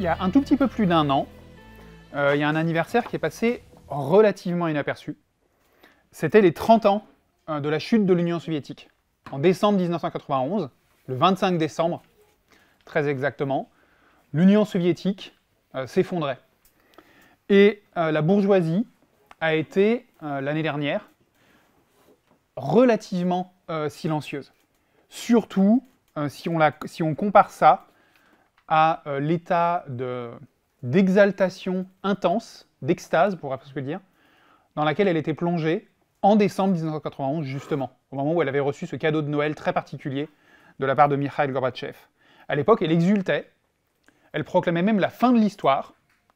il y a un tout petit peu plus d'un an, euh, il y a un anniversaire qui est passé relativement inaperçu. C'était les 30 ans euh, de la chute de l'Union soviétique. En décembre 1991, le 25 décembre, très exactement, l'Union soviétique euh, s'effondrait. Et la bourgeoisie a été, l'année dernière, relativement silencieuse. Surtout si, on compare ça à euh, l'état d'exaltation intense, d'extase, pour presque dire, dans laquelle elle était plongée en décembre 1991, justement, au moment où elle avait reçu ce cadeau de Noël très particulier de la part de Mikhail Gorbatchev. À l'époque, elle exultait, elle proclamait même la fin de l'histoire.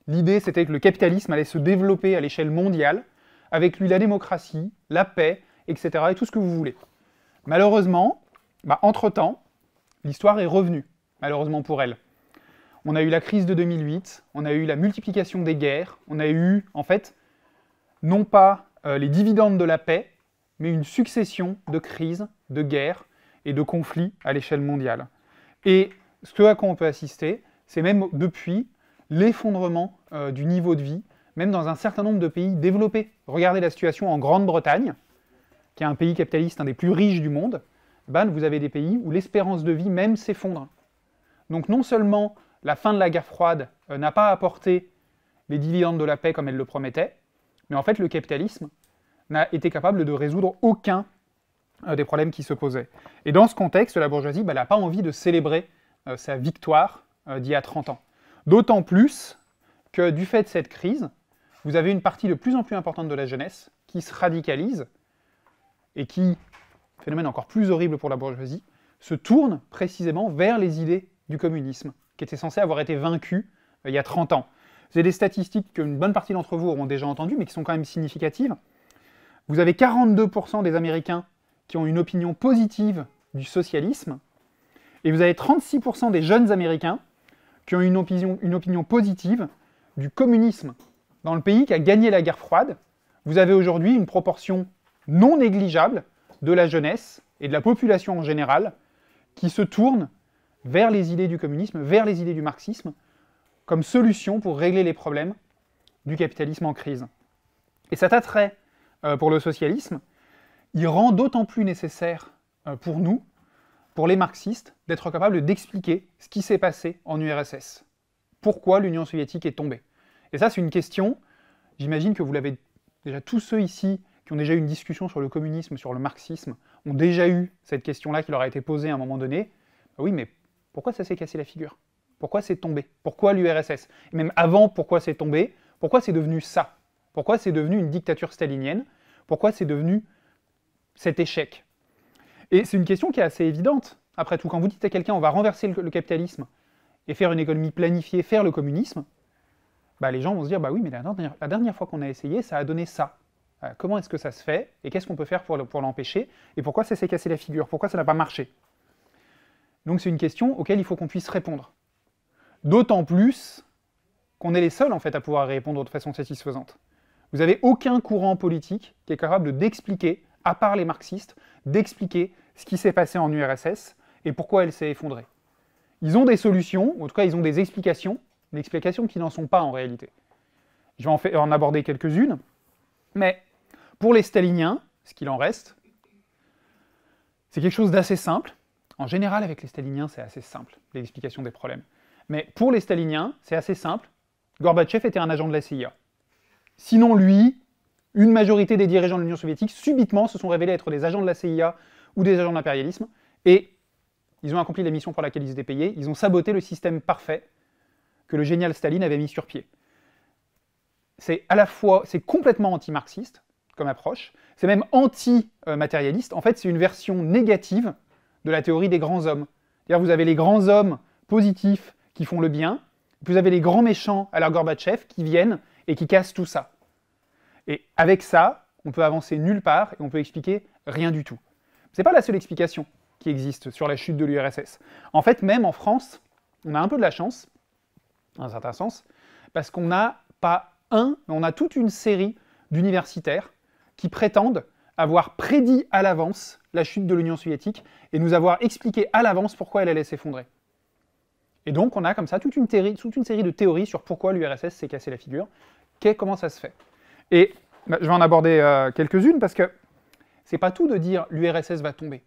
L'idée, c'était que le capitalisme allait se développer à l'échelle mondiale, avec lui la démocratie, la paix, etc., et tout ce que vous voulez. Malheureusement, bah, entre-temps, l'histoire est revenue, malheureusement pour elle. On a eu la crise de 2008, on a eu la multiplication des guerres, on a eu, en fait, non pas euh, les dividendes de la paix, mais une succession de crises, de guerres et de conflits à l'échelle mondiale. Et ce à quoi on peut assister, c'est même depuis l'effondrement euh, du niveau de vie, même dans un certain nombre de pays développés. Regardez la situation en Grande-Bretagne, qui est un pays capitaliste, un des plus riches du monde. Ben, vous avez des pays où l'espérance de vie même s'effondre. Donc non seulement la fin de la guerre froide euh, n'a pas apporté les dividendes de la paix comme elle le promettait, mais en fait le capitalisme n'a été capable de résoudre aucun euh, des problèmes qui se posaient. Et dans ce contexte, la bourgeoisie n'a bah, pas envie de célébrer euh, sa victoire d'il y a 30 ans. D'autant plus que du fait de cette crise, vous avez une partie de plus en plus importante de la jeunesse qui se radicalise et qui, phénomène encore plus horrible pour la bourgeoisie, se tourne précisément vers les idées du communisme qui était censé avoir été vaincu euh, il y a 30 ans. C'est des statistiques qu'une bonne partie d'entre vous auront déjà entendues, mais qui sont quand même significatives. Vous avez 42% des Américains qui ont une opinion positive du socialisme, et vous avez 36% des jeunes Américains qui ont une opinion, une opinion positive du communisme dans le pays qui a gagné la guerre froide. Vous avez aujourd'hui une proportion non négligeable de la jeunesse et de la population en général qui se tourne vers les idées du communisme, vers les idées du marxisme, comme solution pour régler les problèmes du capitalisme en crise. Et cet attrait euh, pour le socialisme, il rend d'autant plus nécessaire euh, pour nous, pour les marxistes, d'être capables d'expliquer ce qui s'est passé en URSS. Pourquoi l'Union soviétique est tombée Et ça, c'est une question, j'imagine que vous l'avez déjà tous ceux ici qui ont déjà eu une discussion sur le communisme, sur le marxisme, ont déjà eu cette question-là qui leur a été posée à un moment donné. Bah oui, mais pourquoi ça s'est cassé la figure Pourquoi c'est tombé Pourquoi l'URSS Et même avant, pourquoi c'est tombé Pourquoi c'est devenu ça Pourquoi c'est devenu une dictature stalinienne Pourquoi c'est devenu cet échec Et c'est une question qui est assez évidente. Après tout, quand vous dites à quelqu'un on va renverser le, capitalisme et faire une économie planifiée, faire le communisme, bah, les gens vont se dire bah oui, mais la dernière, fois qu'on a essayé, ça a donné ça. Euh, comment est-ce que ça se fait et qu'est-ce qu'on peut faire pour l'empêcher et pourquoi ça s'est cassé la figure Pourquoi ça n'a pas marché donc c'est une question auquel il faut qu'on puisse répondre. D'autant plus qu'on est les seuls en fait à pouvoir répondre de façon satisfaisante. Vous n'avez aucun courant politique qui est capable d'expliquer, à part les marxistes, d'expliquer ce qui s'est passé en URSS et pourquoi elle s'est effondrée. Ils ont des solutions, ou en tout cas ils ont des explications, des explications qui n'en sont pas en réalité. Je vais en, en aborder quelques-unes, mais pour les staliniens, ce qu'il en reste, c'est quelque chose d'assez simple. En général, avec les staliniens, c'est assez simple, l'explication des problèmes. Mais pour les staliniens, c'est assez simple. Gorbatchev était un agent de la CIA. Sinon, lui, une majorité des dirigeants de l'Union soviétique, subitement, se sont révélés être des agents de la CIA ou des agents de l'impérialisme, et ils ont accompli la mission pour laquelle ils étaient payés, ils ont saboté le système parfait que le génial Staline avait mis sur pied. C'est à la fois, c'est complètement anti-marxiste comme approche, c'est même anti-matérialiste, en fait c'est une version négative de la théorie des grands hommes. cest vous avez les grands hommes positifs qui font le bien, vous avez les grands méchants à la Gorbatchev qui viennent et qui cassent tout ça. Et avec ça, on peut avancer nulle part et on peut expliquer rien du tout. Ce n'est pas la seule explication qui existe sur la chute de l'URSS. En fait, même en France, on a un peu de la chance, dans un certain sens, parce qu'on n'a pas un, mais on a toute une série d'universitaires qui prétendent avoir prédit à l'avance la chute de l'Union soviétique et nous avoir expliqué à l'avance pourquoi elle allait s'effondrer. Et donc on a comme ça toute une, toute une série de théories sur pourquoi l'URSS s'est cassé la figure, qu'est comment ça se fait. Et bah, je vais en aborder euh, quelques-unes parce que c'est pas tout de dire l'URSS va tomber.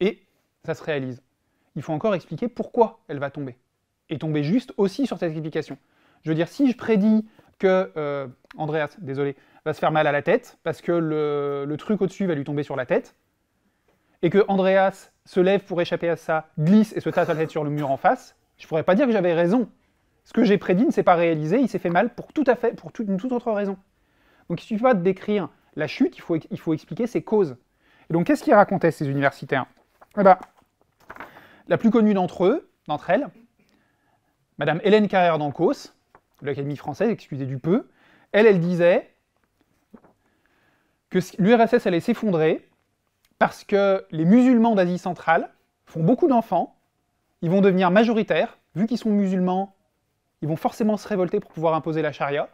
Et ça se réalise. Il faut encore expliquer pourquoi elle va tomber. Et tomber juste aussi sur cette explication. Je veux dire, si je prédis que euh, Andreas, désolé, va se faire mal à la tête parce que le, truc au-dessus va lui tomber sur la tête. Et que Andreas se lève pour échapper à ça, glisse et se tape la tête sur le mur en face. Je pourrais pas dire que j'avais raison. Ce que j'ai prédit ne s'est pas réalisé, il s'est fait mal pour tout à fait pour une toute autre raison. Donc il suffit pas de décrire la chute, il faut, il faut expliquer ses causes. Et donc qu'est-ce qu'ils racontaient ces universitaires eh ben, la plus connue d'entre eux, d'entre elles, Madame Hélène Carrère d'Ancos, de l'Académie française, excusez du peu, elle, elle disait que l'URSS allait s'effondrer parce que les musulmans d'Asie centrale font beaucoup d'enfants, ils vont devenir majoritaires, vu qu'ils sont musulmans, ils vont forcément se révolter pour pouvoir imposer la charia,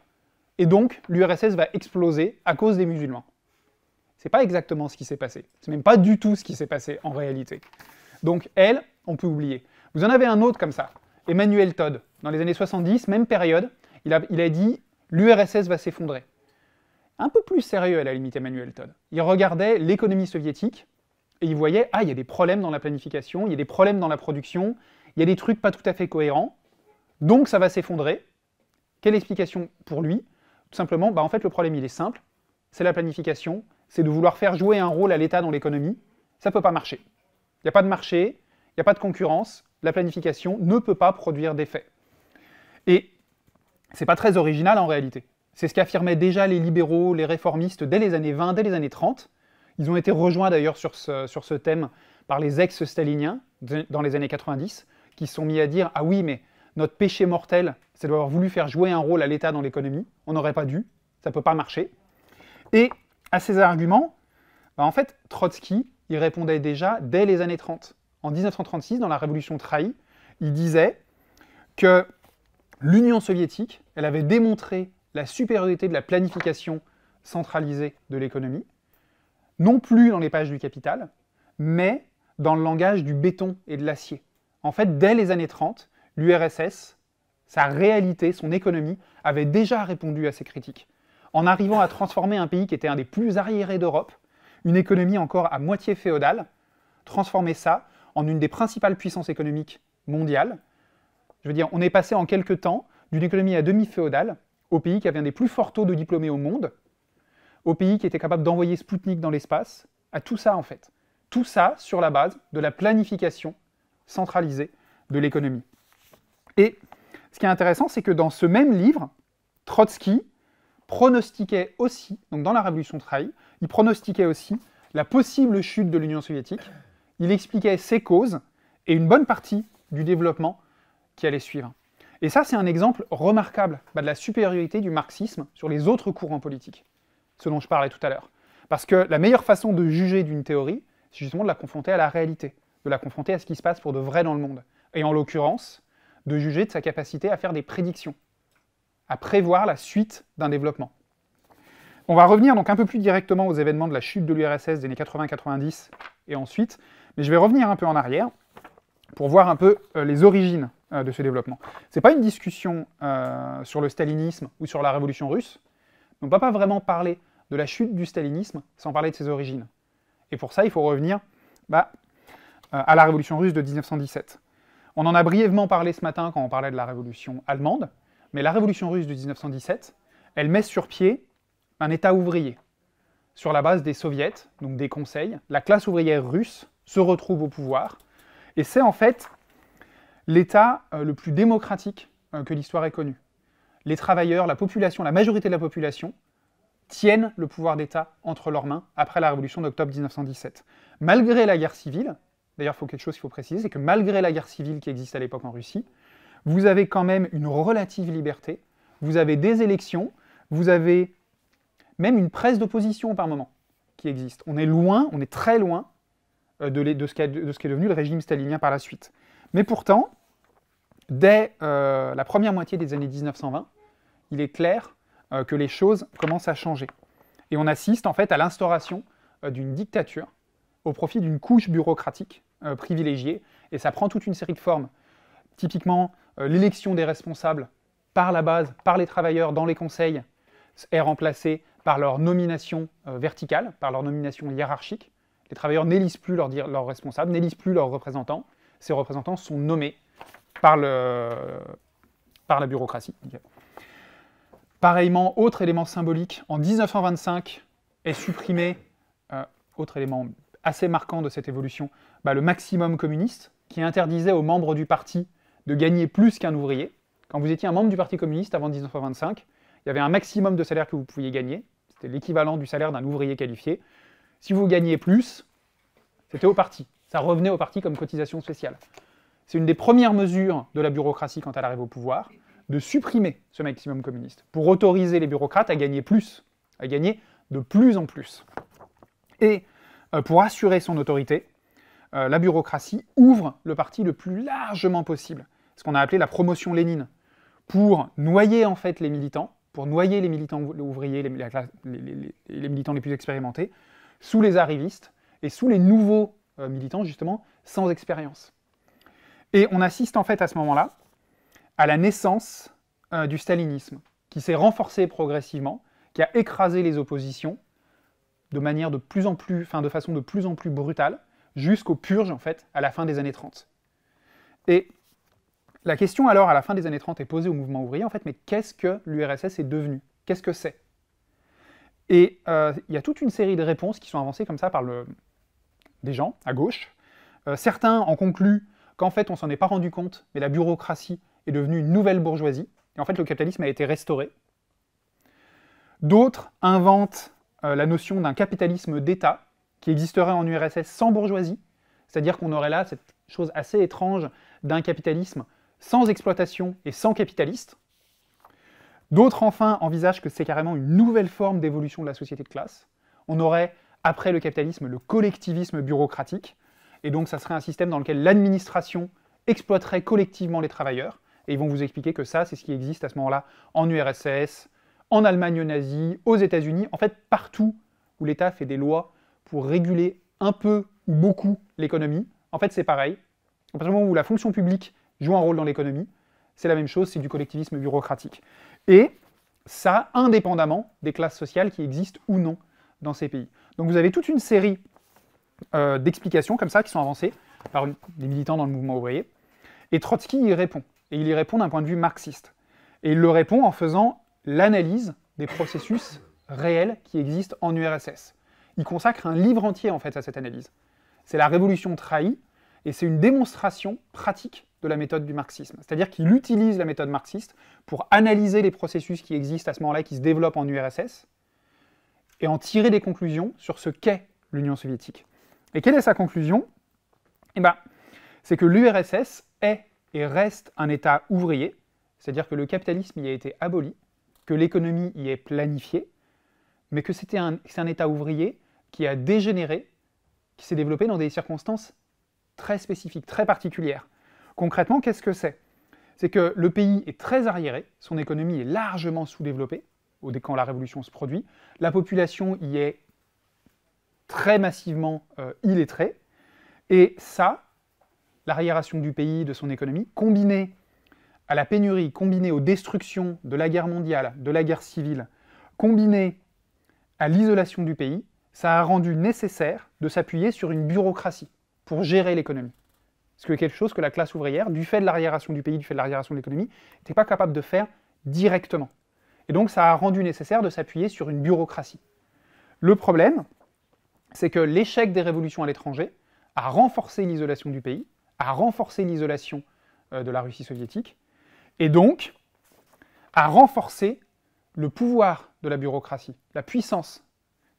et donc l'URSS va exploser à cause des musulmans. C'est pas exactement ce qui s'est passé. C'est même pas du tout ce qui s'est passé en réalité. Donc elle, on peut oublier. Vous en avez un autre comme ça, Emmanuel Todd, dans les années 70, même période, il il a dit l'URSS va s'effondrer un peu plus sérieux à la limite Emmanuel Todd. Il regardait l'économie soviétique et il voyait ah il y a des problèmes dans la planification, il y a des problèmes dans la production, il y a des trucs pas tout à fait cohérents, donc ça va s'effondrer. Quelle explication pour lui Tout simplement, bah en fait le problème il est simple, c'est la planification, c'est de vouloir faire jouer un rôle à l'État dans l'économie, ça peut pas marcher. Il n'y a pas de marché, il n'y a pas de concurrence, la planification ne peut pas produire d'effet. Et c'est pas très original en réalité. C'est ce qu'affirmaient déjà les libéraux, les réformistes dès les années 20, dès les années 30. Ils ont été rejoints d'ailleurs sur ce, sur ce thème par les ex-staliniens dans les années 90, qui se sont mis à dire Ah oui, mais notre péché mortel, c'est d'avoir voulu faire jouer un rôle à l'État dans l'économie. On n'aurait pas dû, ça ne peut pas marcher. Et à ces arguments, bah, en fait, Trotsky, il répondait déjà dès les années 30. En 1936, dans la Révolution trahie, il disait que l'Union soviétique, elle avait démontré la supériorité de la planification centralisée de l'économie, non plus dans les pages du Capital, mais dans le langage du béton et de l'acier. En fait, dès les années 30, l'URSS, sa réalité, son économie, avait déjà répondu à ces critiques, en arrivant à transformer un pays qui était un des plus arriérés d'Europe, une économie encore à moitié féodale, transformer ça en une des principales puissances économiques mondiales. Je veux dire, on est passé en quelques temps d'une économie à demi-féodale au pays qui avait un des plus forts taux de diplômés au monde, au pays qui était capable d'envoyer Spoutnik dans l'espace, à tout ça en fait. Tout ça sur la base de la planification centralisée de l'économie. Et ce qui est intéressant, c'est que dans ce même livre, Trotsky pronostiquait aussi, donc dans la Révolution de il pronostiquait aussi la possible chute de l'Union soviétique, il expliquait ses causes et une bonne partie du développement qui allait suivre. Et ça, c'est un exemple remarquable bah, de la supériorité du marxisme sur les autres courants politiques, ce dont je parlais tout à l'heure. Parce que la meilleure façon de juger d'une théorie, c'est justement de la confronter à la réalité, de la confronter à ce qui se passe pour de vrai dans le monde. Et en l'occurrence, de juger de sa capacité à faire des prédictions, à prévoir la suite d'un développement. On va revenir donc un peu plus directement aux événements de la chute de l'URSS des années 80-90 et ensuite, mais je vais revenir un peu en arrière pour voir un peu euh, les origines euh, de ce développement. Ce n'est pas une discussion euh, sur le stalinisme ou sur la révolution russe. On ne pas vraiment parler de la chute du stalinisme sans parler de ses origines. Et pour ça, il faut revenir bah, euh, à la révolution russe de 1917. On en a brièvement parlé ce matin quand on parlait de la révolution allemande, mais la révolution russe de 1917, elle met sur pied un État ouvrier. Sur la base des soviets, donc des conseils, la classe ouvrière russe se retrouve au pouvoir, et c'est en fait l'État euh, le plus démocratique euh, que l'histoire ait connu. Les travailleurs, la population, la majorité de la population tiennent le pouvoir d'État entre leurs mains après la révolution d'octobre 1917. Malgré la guerre civile, d'ailleurs, il faut quelque chose qu'il faut préciser, c'est que malgré la guerre civile qui existe à l'époque en Russie, vous avez quand même une relative liberté, vous avez des élections, vous avez même une presse d'opposition par moment qui existe. On est loin, on est très loin euh, de, ce qui est devenu le régime stalinien par la suite. Mais pourtant, dès euh, la première moitié des années 1920, il est clair euh, que les choses commencent à changer. Et on assiste en fait à l'instauration euh, d'une dictature au profit d'une couche bureaucratique privilégiée, et ça prend toute une série de formes. Typiquement, l'élection des responsables par la base, par les travailleurs dans les conseils, est remplacée par leur nomination verticale, par leur nomination hiérarchique. Les travailleurs n'élisent plus leurs responsables, n'élisent plus leurs représentants, ses représentants sont nommés par, la bureaucratie. Pareillement, autre élément symbolique, en 1925 est supprimé, euh, autre élément assez marquant de cette évolution, bah, le maximum communiste, qui interdisait aux membres du parti de gagner plus qu'un ouvrier. Quand vous étiez un membre du Parti communiste avant 1925, il y avait un maximum de salaire que vous pouviez gagner, c'était l'équivalent du salaire d'un ouvrier qualifié. Si vous gagniez plus, c'était au parti. Ça revenait au parti comme cotisation spéciale. C'est une des premières mesures de la bureaucratie quand elle arrive au pouvoir, de supprimer ce maximum communiste, pour autoriser les bureaucrates à gagner plus, à gagner de plus en plus. Et euh, pour assurer son autorité, euh, la bureaucratie ouvre le parti le plus largement possible, ce qu'on a appelé la promotion Lénine, pour noyer en fait les militants, pour noyer les militants ouvriers, les militants les plus expérimentés, sous les arrivistes et sous les nouveaux euh, militants, justement, sans expérience. Et on assiste en fait à ce moment-là à la naissance euh, du stalinisme, qui s'est renforcé progressivement, qui a écrasé les oppositions de manière de plus en plus, enfin de façon de plus en plus brutale, jusqu'aux purges en fait, à la fin des années 30. Et la question alors à la fin des années 30 est posée au mouvement ouvrier en fait, mais qu'est-ce que l'URSS est devenu Qu'est-ce que c'est Et euh, il y a toute une série de réponses qui sont avancées comme ça par le, des gens à gauche. Euh, certains en concluent qu'en fait on s'en est pas rendu compte, mais la bureaucratie est devenue une nouvelle bourgeoisie, et en fait le capitalisme a été restauré. D'autres inventent euh, la notion d'un capitalisme d'État qui existerait en URSS sans bourgeoisie, c'est-à-dire qu'on aurait là cette chose assez étrange d'un capitalisme sans exploitation et sans capitaliste. D'autres enfin envisagent que c'est carrément une nouvelle forme d'évolution de la société de classe. On aurait après le capitalisme, le collectivisme bureaucratique. Et donc, ça serait un système dans lequel l'administration exploiterait collectivement les travailleurs. Et ils vont vous expliquer que ça, c'est ce qui existe à ce moment-là en URSS, en Allemagne nazie, aux États-Unis, en fait partout où l'État fait des lois pour réguler un peu ou beaucoup l'économie. En fait, c'est pareil. À partir du moment où la fonction publique joue un rôle dans l'économie, c'est la même chose, c'est du collectivisme bureaucratique. Et ça, indépendamment des classes sociales qui existent ou non dans ces pays. Donc vous avez toute une série euh, d'explications comme ça qui sont avancées par des militants dans le mouvement ouvrier. Et Trotsky y répond. Et il y répond d'un point de vue marxiste. Et il le répond en faisant l'analyse des processus réels qui existent en URSS. Il consacre un livre entier en fait à cette analyse. C'est la révolution trahie et c'est une démonstration pratique de la méthode du marxisme. C'est-à-dire qu'il utilise la méthode marxiste pour analyser les processus qui existent à ce moment-là, qui se développent en URSS, et en tirer des conclusions sur ce qu'est l'Union soviétique. Et quelle est sa conclusion Eh ben, c'est que l'URSS est et reste un État ouvrier, c'est-à-dire que le capitalisme y a été aboli, que l'économie y est planifiée, mais que c'est un, un État ouvrier qui a dégénéré, qui s'est développé dans des circonstances très spécifiques, très particulières. Concrètement, qu'est-ce que c'est C'est que le pays est très arriéré, son économie est largement sous-développée, dès quand la révolution se produit. La population y est très massivement euh, illettrée. Et ça, l'arriération du pays, de son économie, combinée à la pénurie, combinée aux destructions de la guerre mondiale, de la guerre civile, combinée à l'isolation du pays, ça a rendu nécessaire de s'appuyer sur une bureaucratie pour gérer l'économie. qui que quelque chose que la classe ouvrière, du fait de l'arriération du pays, du fait de l'arriération de l'économie, n'était pas capable de faire directement. Et donc ça a rendu nécessaire de s'appuyer sur une bureaucratie. Le problème, c'est que l'échec des révolutions à l'étranger a renforcé l'isolation du pays, a renforcé l'isolation euh, de la Russie soviétique, et donc a renforcé le pouvoir de la bureaucratie, la puissance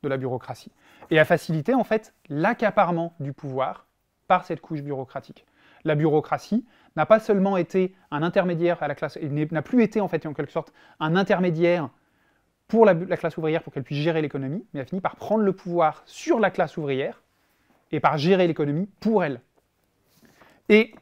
de la bureaucratie, et a facilité en fait l'accaparement du pouvoir par cette couche bureaucratique. La bureaucratie n'a pas seulement été un intermédiaire à la classe, il n'a plus été en fait en quelque sorte un intermédiaire pour la, classe ouvrière pour qu'elle puisse gérer l'économie, mais a fini par prendre le pouvoir sur la classe ouvrière et par gérer l'économie pour elle. Et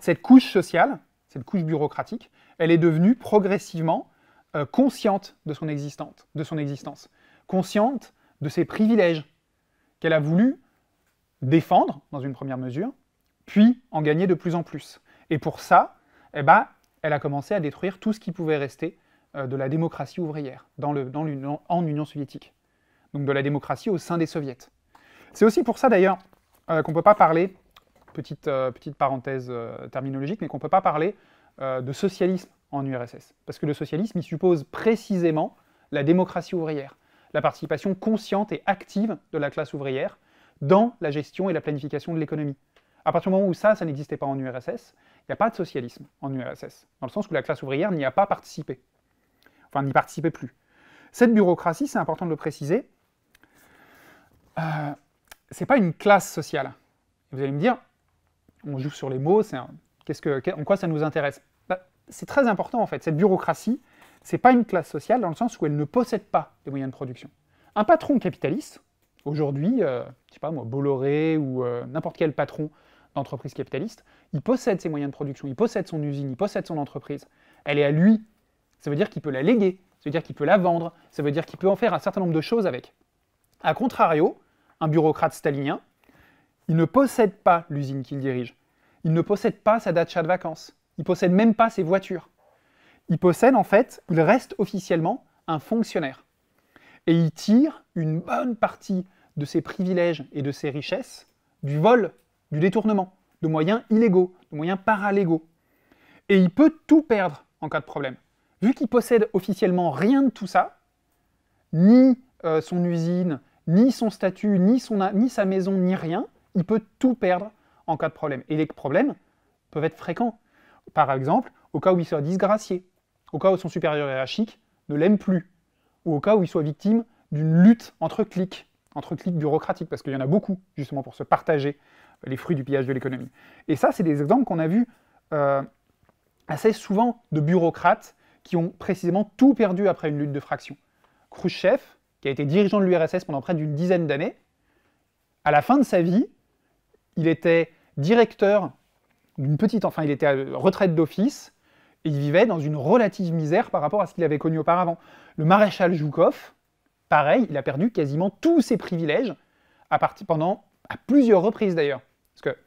cette couche sociale, cette couche bureaucratique, elle est devenue progressivement euh, consciente de son, de son existence, consciente de ses privilèges qu'elle a voulu défendre dans une première mesure, puis en gagner de plus en plus. Et pour ça, eh ben, elle a commencé à détruire tout ce qui pouvait rester euh, de la démocratie ouvrière en Union soviétique, donc de la démocratie au sein des soviets. C'est aussi pour ça d'ailleurs euh, qu'on ne peut pas parler, petite, euh, petite parenthèse terminologique, mais qu'on ne peut pas parler de socialisme en URSS, parce que le socialisme, il suppose précisément la démocratie ouvrière, la participation consciente et active de la classe ouvrière dans la gestion et la planification de l'économie à partir du moment où ça, ça n'existait pas en URSS, il n'y a pas de socialisme en URSS, dans le sens où la classe ouvrière n'y a pas participé, enfin n'y participait plus. Cette bureaucratie, c'est important de le préciser, euh, c'est pas une classe sociale. Vous allez me dire, on joue sur les mots, c'est en quoi ça nous intéresse bah, C'est très important en fait, cette bureaucratie, c'est pas une classe sociale dans le sens où elle ne possède pas les moyens de production. Un patron capitaliste, aujourd'hui, euh, je sais pas moi, Bolloré ou euh, n'importe quel patron entreprise capitaliste, il possède ses moyens de production, il possède son usine, il possède son entreprise. Elle est à lui. Ça veut dire qu'il peut la léguer, ça veut dire qu'il peut la vendre, ça veut dire qu'il peut en faire un certain nombre de choses avec. A contrario, un bureaucrate stalinien, il ne possède pas l'usine qu'il dirige. Il ne possède pas sa datcha de vacances. Il possède même pas ses voitures. Il possède en fait, il reste officiellement un fonctionnaire. Et il tire une bonne partie de ses privilèges et de ses richesses du vol du détournement, de moyens illégaux, de moyens paralégaux. Et il peut tout perdre en cas de problème. Vu qu'il possède officiellement rien de tout ça, ni euh, son usine, ni son statut, ni, ni sa maison, ni rien, il peut tout perdre en cas de problème. Et les problèmes peuvent être fréquents. Par exemple, au cas où il soit disgracié, au cas où son supérieur hiérarchique ne l'aime plus, ou au cas où il soit victime d'une lutte entre clics, entre cliques bureaucratiques, parce qu'il y en a beaucoup justement pour se partager les fruits du pillage de l'économie. Et ça, c'est des exemples qu'on a vus euh, assez souvent de bureaucrates qui ont précisément tout perdu après une lutte de fraction. Khrushchev, qui a été dirigeant de l'URSS pendant près d'une dizaine d'années, à la fin de sa vie, il était directeur d'une petite, enfin il était à retraite d'office, et il vivait dans une relative misère par rapport à ce qu'il avait connu auparavant. Le maréchal Joukov, pareil, il a perdu quasiment tous ses privilèges pendant à plusieurs reprises d'ailleurs. Parce que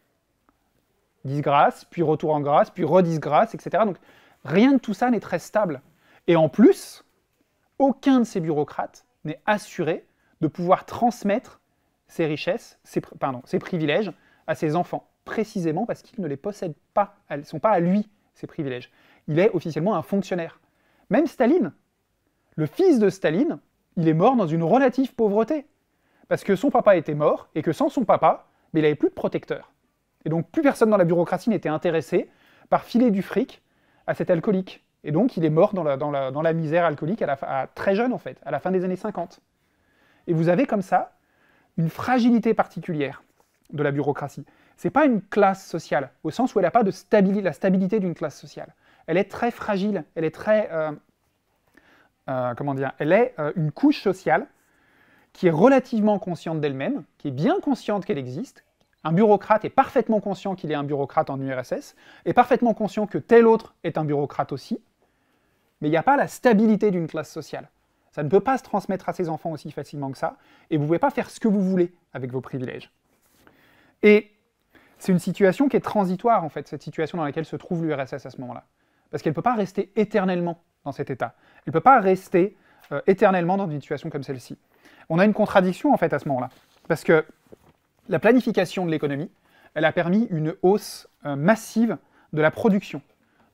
disgrâce, puis retour en grâce, puis redisgrâce, etc. Donc rien de tout ça n'est très stable. Et en plus, aucun de ces bureaucrates n'est assuré de pouvoir transmettre ses richesses, ses, pardon, ses privilèges à ses enfants, précisément parce qu'il ne les possèdent pas, elles ne sont pas à lui, ces privilèges. Il est officiellement un fonctionnaire. Même Staline, le fils de Staline, il est mort dans une relative pauvreté, parce que son papa était mort, et que sans son papa, mais il n'avait plus de protecteur. Et donc plus personne dans la bureaucratie n'était intéressé par filer du fric à cet alcoolique. Et donc il est mort dans la, misère alcoolique à, très jeune en fait, à la fin des années 50. Et vous avez comme ça une fragilité particulière de la bureaucratie. C'est pas une classe sociale, au sens où elle n'a pas de la stabilité d'une classe sociale. Elle est très fragile, elle est très... Euh, euh, comment dire Elle est euh, une couche sociale qui est relativement consciente d'elle-même, qui est bien consciente qu'elle existe. Un bureaucrate est parfaitement conscient qu'il est un bureaucrate en URSS, est parfaitement conscient que tel autre est un bureaucrate aussi, mais il n'y a pas la stabilité d'une classe sociale. Ça ne peut pas se transmettre à ses enfants aussi facilement que ça, et vous ne pouvez pas faire ce que vous voulez avec vos privilèges. Et c'est une situation qui est transitoire, en fait, cette situation dans laquelle se trouve l'URSS à ce moment-là. Parce qu'elle ne peut pas rester éternellement dans cet état. Elle ne peut pas rester euh, éternellement dans une situation comme celle-ci on a une contradiction en fait à ce moment-là. Parce que la planification de l'économie, elle a permis une hausse euh, massive de la production,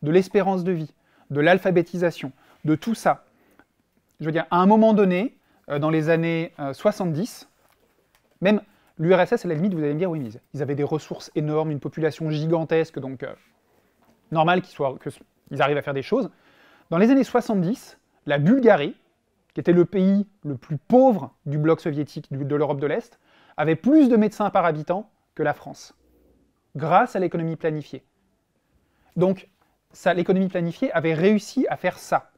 de l'espérance de vie, de l'alphabétisation, de tout ça. Je veux dire, à un moment donné, euh, dans les années 70, euh, même l'URSS, à la limite, vous allez me dire, oui, mais ils avaient des ressources énormes, une population gigantesque, donc normal qu'ils arrivent à faire des choses. Dans les années 70, la Bulgarie, qui était le pays le plus pauvre du bloc soviétique de l'Europe de l'Est, avait plus de médecins par habitant que la France, grâce à l'économie planifiée. Donc, l'économie planifiée avait réussi à faire ça.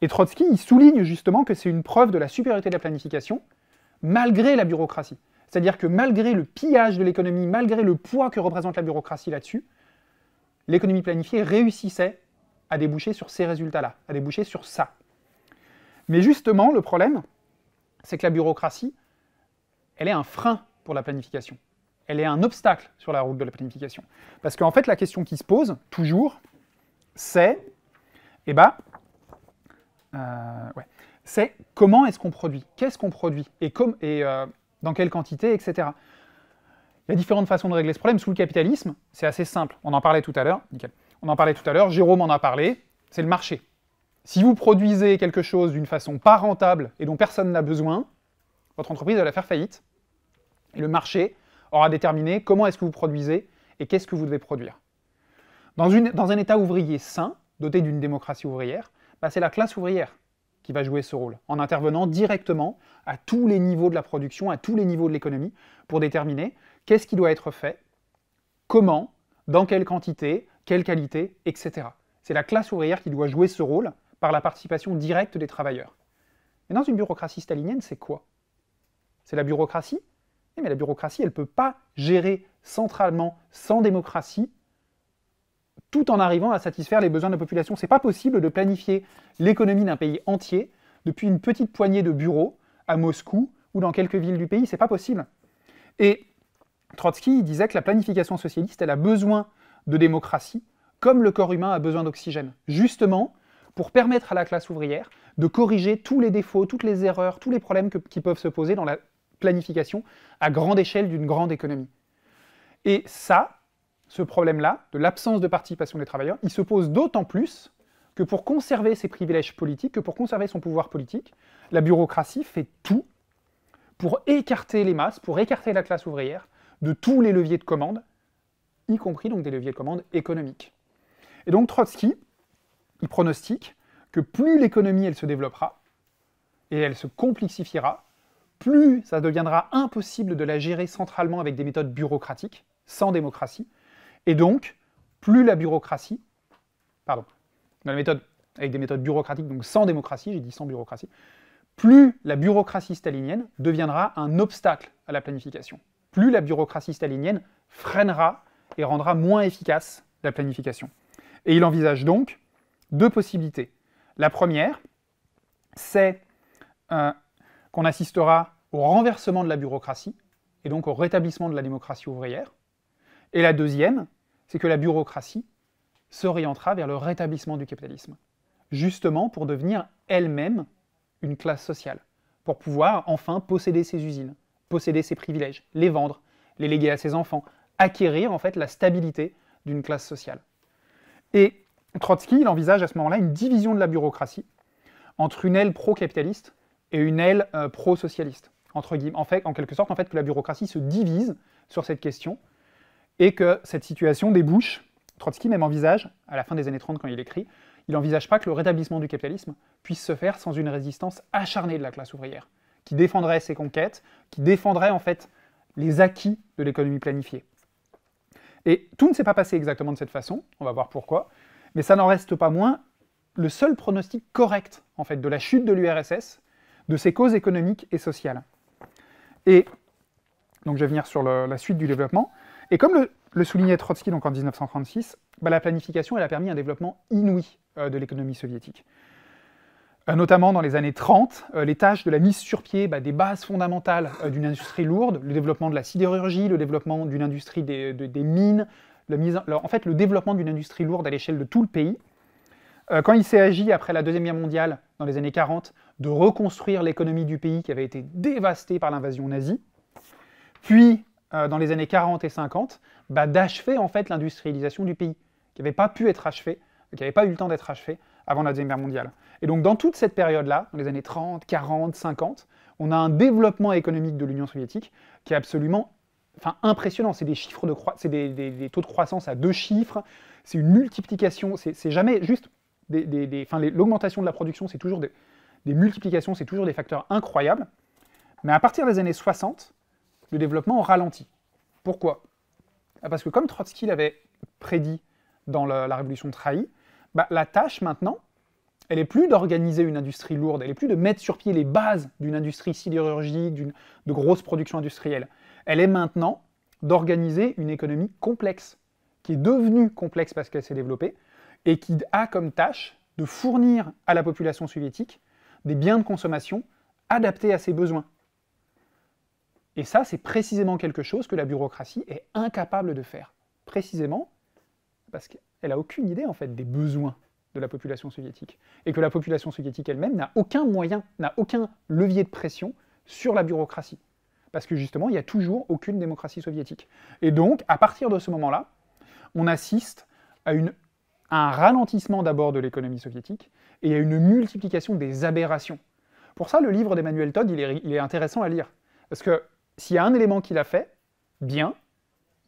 Et Trotsky il souligne justement que c'est une preuve de la supériorité de la planification, malgré la bureaucratie. C'est-à-dire que malgré le pillage de l'économie, malgré le poids que représente la bureaucratie là-dessus, l'économie planifiée réussissait à déboucher sur ces résultats-là, à déboucher sur ça. Mais justement, le problème, c'est que la bureaucratie, elle est un frein pour la planification. Elle est un obstacle sur la route de la planification. Parce qu'en fait, la question qui se pose, toujours, c'est eh ben, euh, c'est comment est-ce qu'on produit, qu'est-ce qu'on produit, et, et euh, dans quelle quantité, etc. Il y a différentes façons de régler ce problème. Sous le capitalisme, c'est assez simple. On en parlait tout à l'heure. nickel. On en parlait tout à l'heure. Jérôme en a parlé. C'est le marché. Si vous produisez quelque chose d'une façon pas rentable et dont personne n'a besoin, votre entreprise va la faire faillite. Et le marché aura déterminé comment est-ce que vous produisez et qu'est-ce que vous devez produire. Dans, un État ouvrier sain, doté d'une démocratie ouvrière, bah, c'est la classe ouvrière qui va jouer ce rôle, en intervenant directement à tous les niveaux de la production, à tous les niveaux de l'économie, pour déterminer qu'est-ce qui doit être fait, comment, dans quelle quantité, quelle qualité, etc. C'est la classe ouvrière qui doit jouer ce rôle par la participation directe des travailleurs. Mais dans une bureaucratie stalinienne, c'est quoi C'est la bureaucratie eh Mais la bureaucratie, elle ne peut pas gérer centralement, sans démocratie, tout en arrivant à satisfaire les besoins de la population. C'est pas possible de planifier l'économie d'un pays entier depuis une petite poignée de bureaux à Moscou ou dans quelques villes du pays. C'est pas possible. Et Trotsky disait que la planification socialiste, elle a besoin de démocratie, comme le corps humain a besoin d'oxygène. Justement, pour permettre à la classe ouvrière de corriger tous les défauts, toutes les erreurs, tous les problèmes qui peuvent se poser dans la planification à grande échelle d'une grande économie. Et ça, ce problème-là, de l'absence de participation des travailleurs, il se pose d'autant plus que pour conserver ses privilèges politiques, que pour conserver son pouvoir politique, la bureaucratie fait tout pour écarter les masses, pour écarter la classe ouvrière de tous les leviers de commande, y compris donc des leviers de commande économiques. Et donc Trotsky, il pronostique que plus l'économie elle se développera et elle se complexifiera, plus ça deviendra impossible de la gérer centralement avec des méthodes bureaucratiques, sans démocratie, et donc plus la bureaucratie, pardon, dans la méthode avec des méthodes bureaucratiques, donc sans démocratie, j'ai dit sans bureaucratie, plus la bureaucratie stalinienne deviendra un obstacle à la planification, plus la bureaucratie stalinienne freinera et rendra moins efficace la planification. Et il envisage donc deux possibilités. La première, c'est euh, qu'on assistera au renversement de la bureaucratie, et donc au rétablissement de la démocratie ouvrière. Et la deuxième, c'est que la bureaucratie s'orientera vers le rétablissement du capitalisme, justement pour devenir elle-même une classe sociale, pour pouvoir enfin posséder ses usines, posséder ses privilèges, les vendre, les léguer à ses enfants, acquérir en fait la stabilité d'une classe sociale. Et Trotsky, envisage à ce moment-là une division de la bureaucratie entre une aile pro-capitaliste et une aile euh, pro-socialiste. Entre En, fait, en quelque sorte, en fait, que la bureaucratie se divise sur cette question et que cette situation débouche. Trotsky même envisage, à la fin des années 30 quand il écrit, il n'envisage pas que le rétablissement du capitalisme puisse se faire sans une résistance acharnée de la classe ouvrière, qui défendrait ses conquêtes, qui défendrait en fait les acquis de l'économie planifiée. Et tout ne s'est pas passé exactement de cette façon, on va voir pourquoi. Mais ça n'en reste pas moins le seul pronostic correct en fait de la chute de l'URSS, de ses causes économiques et sociales. Et donc je vais venir sur la suite du développement. Et comme le, soulignait Trotsky donc en 1936, bah, la planification elle a permis un développement inouï euh, de l'économie soviétique. Euh, notamment dans les années 30, euh, les tâches de la mise sur pied bah, des bases fondamentales d'une industrie lourde, le développement de la sidérurgie, le développement d'une industrie des mines, le en fait le développement d'une industrie lourde à l'échelle de tout le pays. Euh, quand il s'est agi, après la Deuxième Guerre mondiale, dans les années 40, de reconstruire l'économie du pays qui avait été dévastée par l'invasion nazie, puis euh, dans les années 40 et 50, bah, d'achever en fait l'industrialisation du pays, qui n'avait pas pu être achevée, qui n'avait pas eu le temps d'être achevée avant la Deuxième Guerre mondiale. Et donc dans toute cette période-là, dans les années 30, 40, 50, on a un développement économique de l'Union soviétique qui est absolument enfin, impressionnant. C'est des chiffres c'est des, taux de croissance à deux chiffres. C'est une multiplication. C'est jamais juste des, l'augmentation de la production, c'est toujours des, multiplications, c'est toujours des facteurs incroyables. Mais à partir des années 60, le développement ralentit. Pourquoi ah, Parce que comme Trotsky l'avait prédit dans la, révolution trahie, bah, la tâche maintenant, elle n'est plus d'organiser une industrie lourde, elle n'est plus de mettre sur pied les bases d'une industrie sidérurgique, de grosse production industrielle elle est maintenant d'organiser une économie complexe, qui est devenue complexe parce qu'elle s'est développée, et qui a comme tâche de fournir à la population soviétique des biens de consommation adaptés à ses besoins. Et ça, c'est précisément quelque chose que la bureaucratie est incapable de faire. Précisément parce qu'elle n'a aucune idée en fait des besoins de la population soviétique. Et que la population soviétique elle-même n'a aucun moyen, n'a aucun levier de pression sur la bureaucratie parce que justement, il n'y a toujours aucune démocratie soviétique. Et donc, à partir de ce moment-là, on assiste à, un ralentissement d'abord de l'économie soviétique et à une multiplication des aberrations. Pour ça, le livre d'Emmanuel Todd, il est, intéressant à lire. Parce que s'il y a un élément qu'il a fait, bien,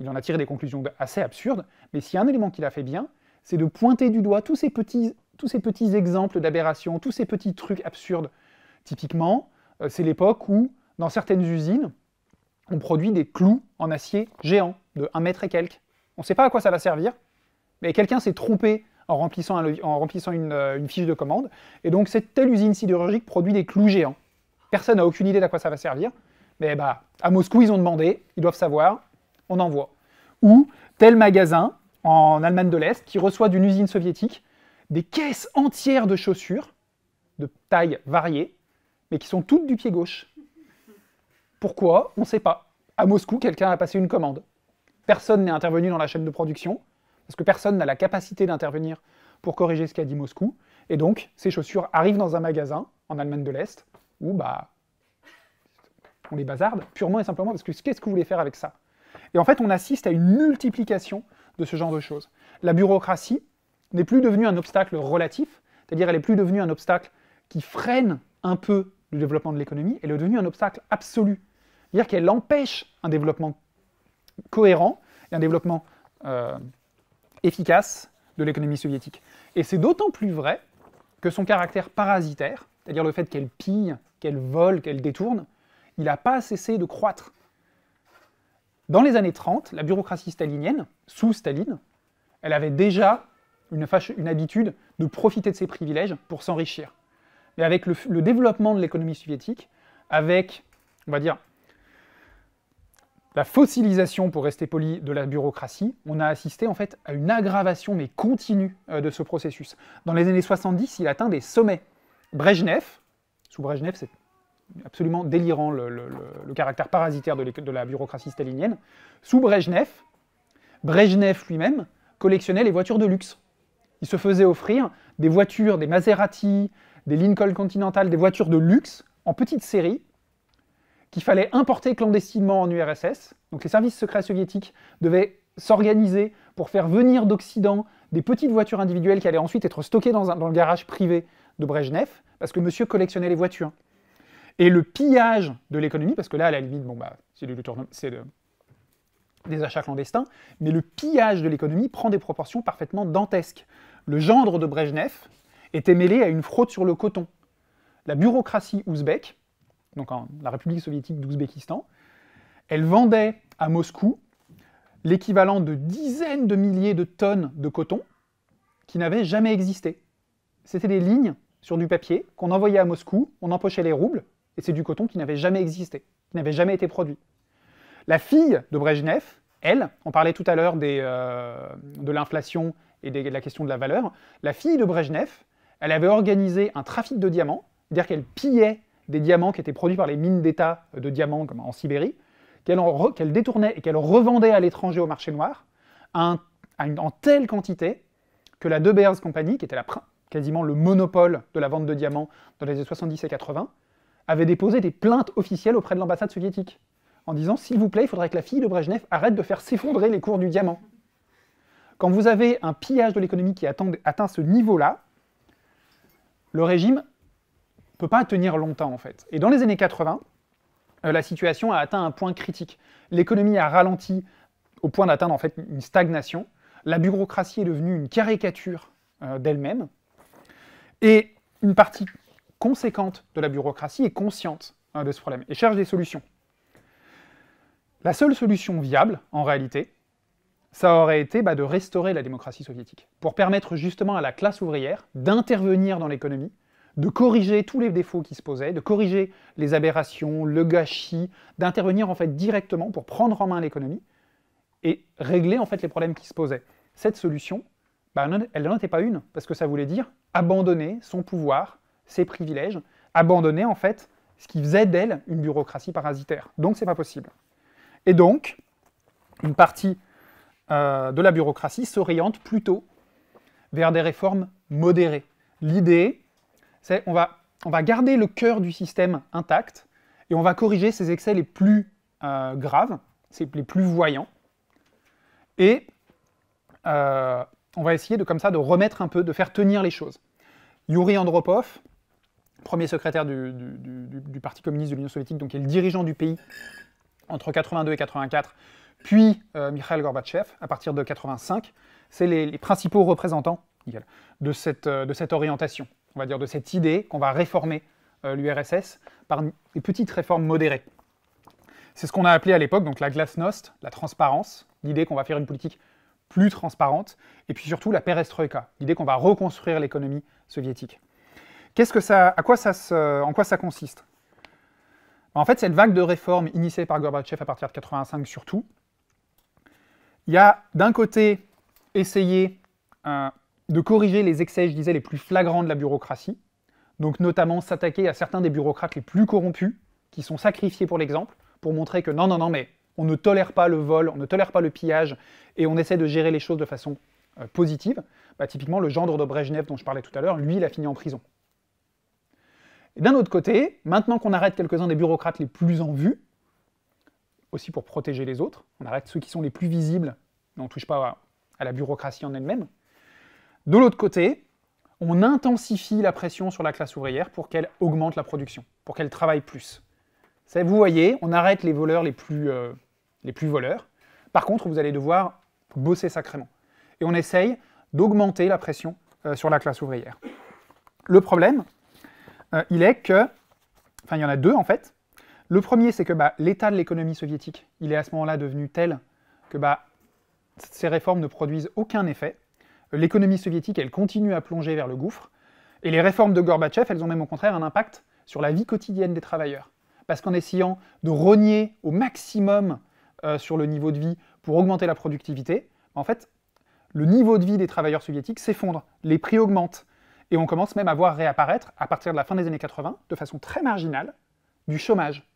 il en a tiré des conclusions assez absurdes, mais s'il y a un élément qu'il a fait bien, c'est de pointer du doigt tous ces petits exemples d'aberrations, tous ces petits trucs absurdes. Typiquement, euh, c'est l'époque où dans certaines usines, on produit des clous en acier géant de 1 mètre et quelques. On ne sait pas à quoi ça va servir, mais quelqu'un s'est trompé en remplissant, euh, une, fiche de commande, et donc cette telle usine sidérurgique produit des clous géants. Personne n'a aucune idée d'à quoi ça va servir, mais bah, à Moscou, ils ont demandé, ils doivent savoir, on envoie. Ou tel magasin en Allemagne de l'Est qui reçoit d'une usine soviétique des caisses entières de chaussures de tailles variées, mais qui sont toutes du pied gauche. Pourquoi On ne sait pas. À Moscou, quelqu'un a passé une commande. Personne n'est intervenu dans la chaîne de production, parce que personne n'a la capacité d'intervenir pour corriger ce qu'a dit Moscou. Et donc, ces chaussures arrivent dans un magasin en Allemagne de l'Est, où bah, on les bazarde, purement et simplement parce que qu'est-ce que vous voulez faire avec ça Et en fait, on assiste à une multiplication de ce genre de choses. La bureaucratie n'est plus devenue un obstacle relatif, c'est-à-dire elle n'est plus devenue un obstacle qui freine un peu le développement de l'économie, elle est devenue un obstacle absolu. C'est-à-dire qu'elle empêche un développement cohérent et un développement euh, efficace de l'économie soviétique. Et c'est d'autant plus vrai que son caractère parasitaire, c'est-à-dire le fait qu'elle pille, qu'elle vole, qu'elle détourne, il n'a pas cessé de croître. Dans les années 30, la bureaucratie stalinienne, sous Staline, elle avait déjà une, habitude de profiter de ses privilèges pour s'enrichir. Mais avec le développement de l'économie soviétique, avec, on va dire, la fossilisation, pour rester poli, de la bureaucratie, on a assisté en fait à une aggravation mais continue euh, de ce processus. Dans les années 70, il atteint des sommets. Brejnev, sous Brejnev, c'est absolument délirant le, caractère parasitaire de, de la bureaucratie stalinienne. Sous Brejnev, Brejnev lui-même collectionnait les voitures de luxe. Il se faisait offrir des voitures, des Maserati, des Lincoln Continental, des voitures de luxe en petite série qu'il fallait importer clandestinement en URSS. Donc les services secrets soviétiques devaient s'organiser pour faire venir d'Occident des petites voitures individuelles qui allaient ensuite être stockées dans, le garage privé de Brejnev, parce que monsieur collectionnait les voitures. Et le pillage de l'économie, parce que là, à la limite, bon, bah, c'est des achats clandestins, mais le pillage de l'économie prend des proportions parfaitement dantesques. Le gendre de Brejnev était mêlé à une fraude sur le coton. La bureaucratie ouzbek donc en la République soviétique d'Ouzbékistan, elle vendait à Moscou l'équivalent de dizaines de milliers de tonnes de coton qui n'avaient jamais existé. C'était des lignes sur du papier qu'on envoyait à Moscou, on empochait les roubles, et c'est du coton qui n'avait jamais existé, qui n'avait jamais été produit. La fille de Brejnev, elle, on parlait tout à l'heure euh, de l'inflation et de la question de la valeur, la fille de Brejnev, elle avait organisé un trafic de diamants, c'est-à-dire qu'elle pillait des diamants qui étaient produits par les mines d'État de diamants comme en Sibérie, qu'elle détournait et qu'elle revendait à l'étranger au marché noir en telle quantité que la De Beers Company, qui était quasiment le monopole de la vente de diamants dans les années 70 et 80, avait déposé des plaintes officielles auprès de l'ambassade soviétique en disant S'il vous plaît, il faudrait que la fille de Brejnev arrête de faire s'effondrer les cours du diamant. Quand vous avez un pillage de l'économie qui atteint ce niveau-là, le régime ne peut pas tenir longtemps en fait. Et dans les années 80, euh, la situation a atteint un point critique. L'économie a ralenti au point d'atteindre en fait une stagnation. La bureaucratie est devenue une caricature euh, d'elle-même. Et une partie conséquente de la bureaucratie est consciente hein, de ce problème et cherche des solutions. La seule solution viable, en réalité, ça aurait été bah, de restaurer la démocratie soviétique, pour permettre justement à la classe ouvrière d'intervenir dans l'économie de corriger tous les défauts qui se posaient, de corriger les aberrations, le gâchis, d'intervenir en fait directement pour prendre en main l'économie et régler en fait les problèmes qui se posaient. Cette solution, bah, elle n'en était pas une, parce que ça voulait dire abandonner son pouvoir, ses privilèges, abandonner en fait ce qui faisait d'elle une bureaucratie parasitaire. Donc c'est pas possible. Et donc, une partie euh, de la bureaucratie s'oriente plutôt vers des réformes modérées. L'idée, c'est on va, garder le cœur du système intact et on va corriger ses excès les plus euh, graves, les plus voyants. Et euh, on va essayer de comme ça de remettre un peu, de faire tenir les choses. Yuri Andropov, premier secrétaire du, Parti communiste de l'Union soviétique, donc qui est le dirigeant du pays entre 82 et 84, puis euh, Mikhail Gorbatchev à partir de 85, c'est les, les, principaux représentants euh, de cette orientation on va dire, de cette idée qu'on va réformer euh, l'URSS par des petites réformes modérées. C'est ce qu'on a appelé à l'époque donc la glasnost, la transparence, l'idée qu'on va faire une politique plus transparente, et puis surtout la perestroïka, l'idée qu'on va reconstruire l'économie soviétique. Qu'est-ce que ça, à quoi ça se, en quoi ça consiste En fait, cette vague de réformes initiée par Gorbatchev à partir de 85 surtout. Il y a d'un côté essayer un de corriger les excès, je disais, les plus flagrants de la bureaucratie, donc notamment s'attaquer à certains des bureaucrates les plus corrompus, qui sont sacrifiés pour l'exemple, pour montrer que non, non, non, mais on ne tolère pas le vol, on ne tolère pas le pillage, et on essaie de gérer les choses de façon euh, positive. Bah, typiquement, le gendre de Brejnev dont je parlais tout à l'heure, lui, il a fini en prison. D'un autre côté, maintenant qu'on arrête quelques-uns des bureaucrates les plus en vue, aussi pour protéger les autres, on arrête ceux qui sont les plus visibles, mais on ne touche pas à la bureaucratie en elle-même, de l'autre côté, on intensifie la pression sur la classe ouvrière pour qu'elle augmente la production, pour qu'elle travaille plus. vous voyez, on arrête les voleurs les plus, euh, les plus voleurs. Par contre, vous allez devoir bosser sacrément. Et on essaye d'augmenter la pression euh, sur la classe ouvrière. Le problème, euh, il est que... Enfin, il y en a deux, en fait. Le premier, c'est que bah, l'état de l'économie soviétique, il est à ce moment-là devenu tel que bah, ces réformes ne produisent aucun effet l'économie soviétique, elle continue à plonger vers le gouffre, et les réformes de Gorbatchev, elles ont même au contraire un impact sur la vie quotidienne des travailleurs. Parce qu'en essayant de renier au maximum euh, sur le niveau de vie pour augmenter la productivité, en fait, le niveau de vie des travailleurs soviétiques s'effondre, les prix augmentent, et on commence même à voir réapparaître, à partir de la fin des années 80, de façon très marginale, du chômage,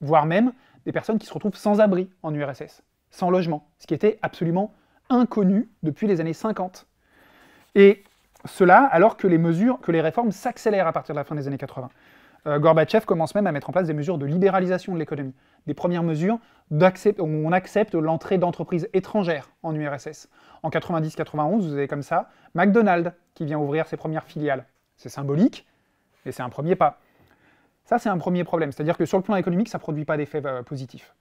voire même des personnes qui se retrouvent sans abri en URSS, sans logement, ce qui était absolument Inconnu depuis les années 50. Et cela alors que les mesures, que les réformes s'accélèrent à partir de la fin des années 80. Euh, Gorbatchev commence même à mettre en place des mesures de libéralisation de l'économie, des premières mesures où on accepte l'entrée d'entreprises étrangères en URSS. En 90-91, vous avez comme ça McDonald's qui vient ouvrir ses premières filiales. C'est symbolique, mais c'est un premier pas. Ça, c'est un premier problème, c'est-à-dire que sur le plan économique, ça ne produit pas d'effet euh, positifs. positif.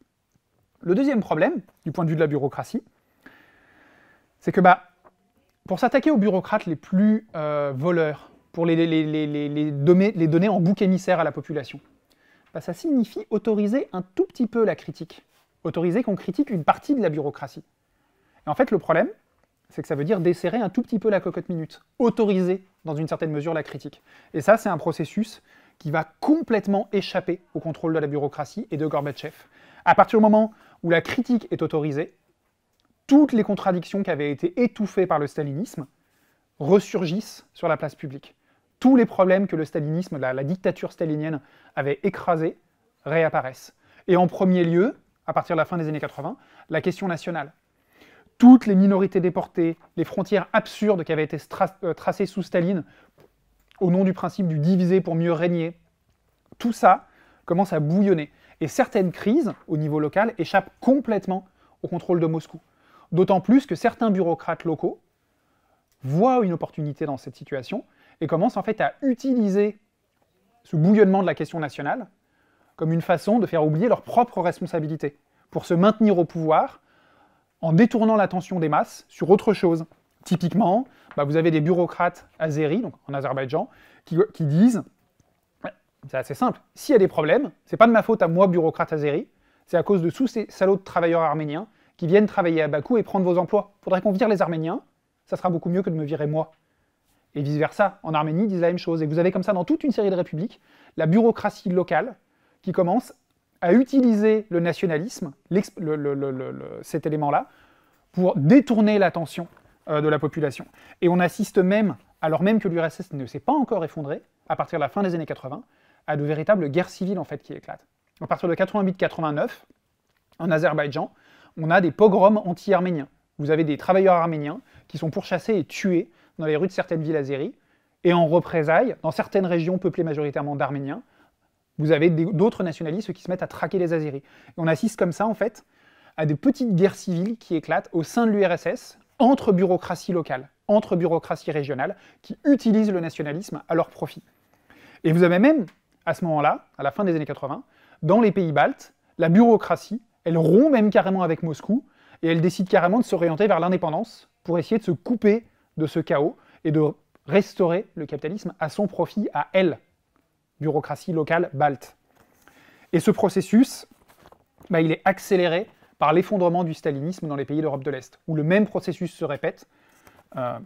Le deuxième problème, du point de vue de la bureaucratie, c'est que bah, pour s'attaquer aux bureaucrates les plus euh, voleurs, pour les, donner, en bouc émissaire à la population, bah, ça signifie autoriser un tout petit peu la critique, autoriser qu'on critique une partie de la bureaucratie. Et en fait, le problème, c'est que ça veut dire desserrer un tout petit peu la cocotte minute, autoriser dans une certaine mesure la critique. Et ça, c'est un processus qui va complètement échapper au contrôle de la bureaucratie et de Gorbatchev. À partir du moment où la critique est autorisée, toutes les contradictions qui avaient été étouffées par le stalinisme ressurgissent sur la place publique. Tous les problèmes que le stalinisme, la, dictature stalinienne avait écrasés réapparaissent. Et en premier lieu, à partir de la fin des années 80, la question nationale. Toutes les minorités déportées, les frontières absurdes qui avaient été euh, tracées sous Staline au nom du principe du diviser pour mieux régner, tout ça commence à bouillonner. Et certaines crises au niveau local échappent complètement au contrôle de Moscou. D'autant plus que certains bureaucrates locaux voient une opportunité dans cette situation et commencent en fait à utiliser ce bouillonnement de la question nationale comme une façon de faire oublier leurs propres responsabilités, pour se maintenir au pouvoir en détournant l'attention des masses sur autre chose. Typiquement, bah, vous avez des bureaucrates azéris, donc en Azerbaïdjan, qui, disent c'est assez simple, s'il y a des problèmes, c'est pas de ma faute à moi, bureaucrate azéri, c'est à cause de tous ces salauds de travailleurs arméniens qui viennent travailler à Bakou et prendre vos emplois. Faudrait qu'on vire les Arméniens, ça sera beaucoup mieux que de me virer moi. Et vice-versa, en Arménie, ils disent la même chose. Et vous avez comme ça dans toute une série de républiques, la bureaucratie locale qui commence à utiliser le nationalisme, cet élément-là, pour détourner l'attention euh, de la population. Et on assiste même, alors même que l'URSS ne s'est pas encore effondrée, à partir de la fin des années 80, à de véritables guerres civiles en fait qui éclatent. À partir de 88-89, en Azerbaïdjan, on a des pogroms anti-arméniens. Vous avez des travailleurs arméniens qui sont pourchassés et tués dans les rues de certaines villes azéries. Et en représailles, dans certaines régions peuplées majoritairement d'Arméniens, vous avez d'autres nationalistes qui se mettent à traquer les azéries. on assiste comme ça, en fait, à des petites guerres civiles qui éclatent au sein de l'URSS, entre bureaucratie locale, entre bureaucratie régionale, qui utilisent le nationalisme à leur profit. Et vous avez même, à ce moment-là, à la fin des années 80, dans les pays baltes, la bureaucratie elle rompt même carrément avec Moscou et elle décide carrément de s'orienter vers l'indépendance pour essayer de se couper de ce chaos et de restaurer le capitalisme à son profit, à elle, bureaucratie locale balte. Et ce processus, bah, il est accéléré par l'effondrement du stalinisme dans les pays d'Europe de l'Est, où le même processus se répète, euh,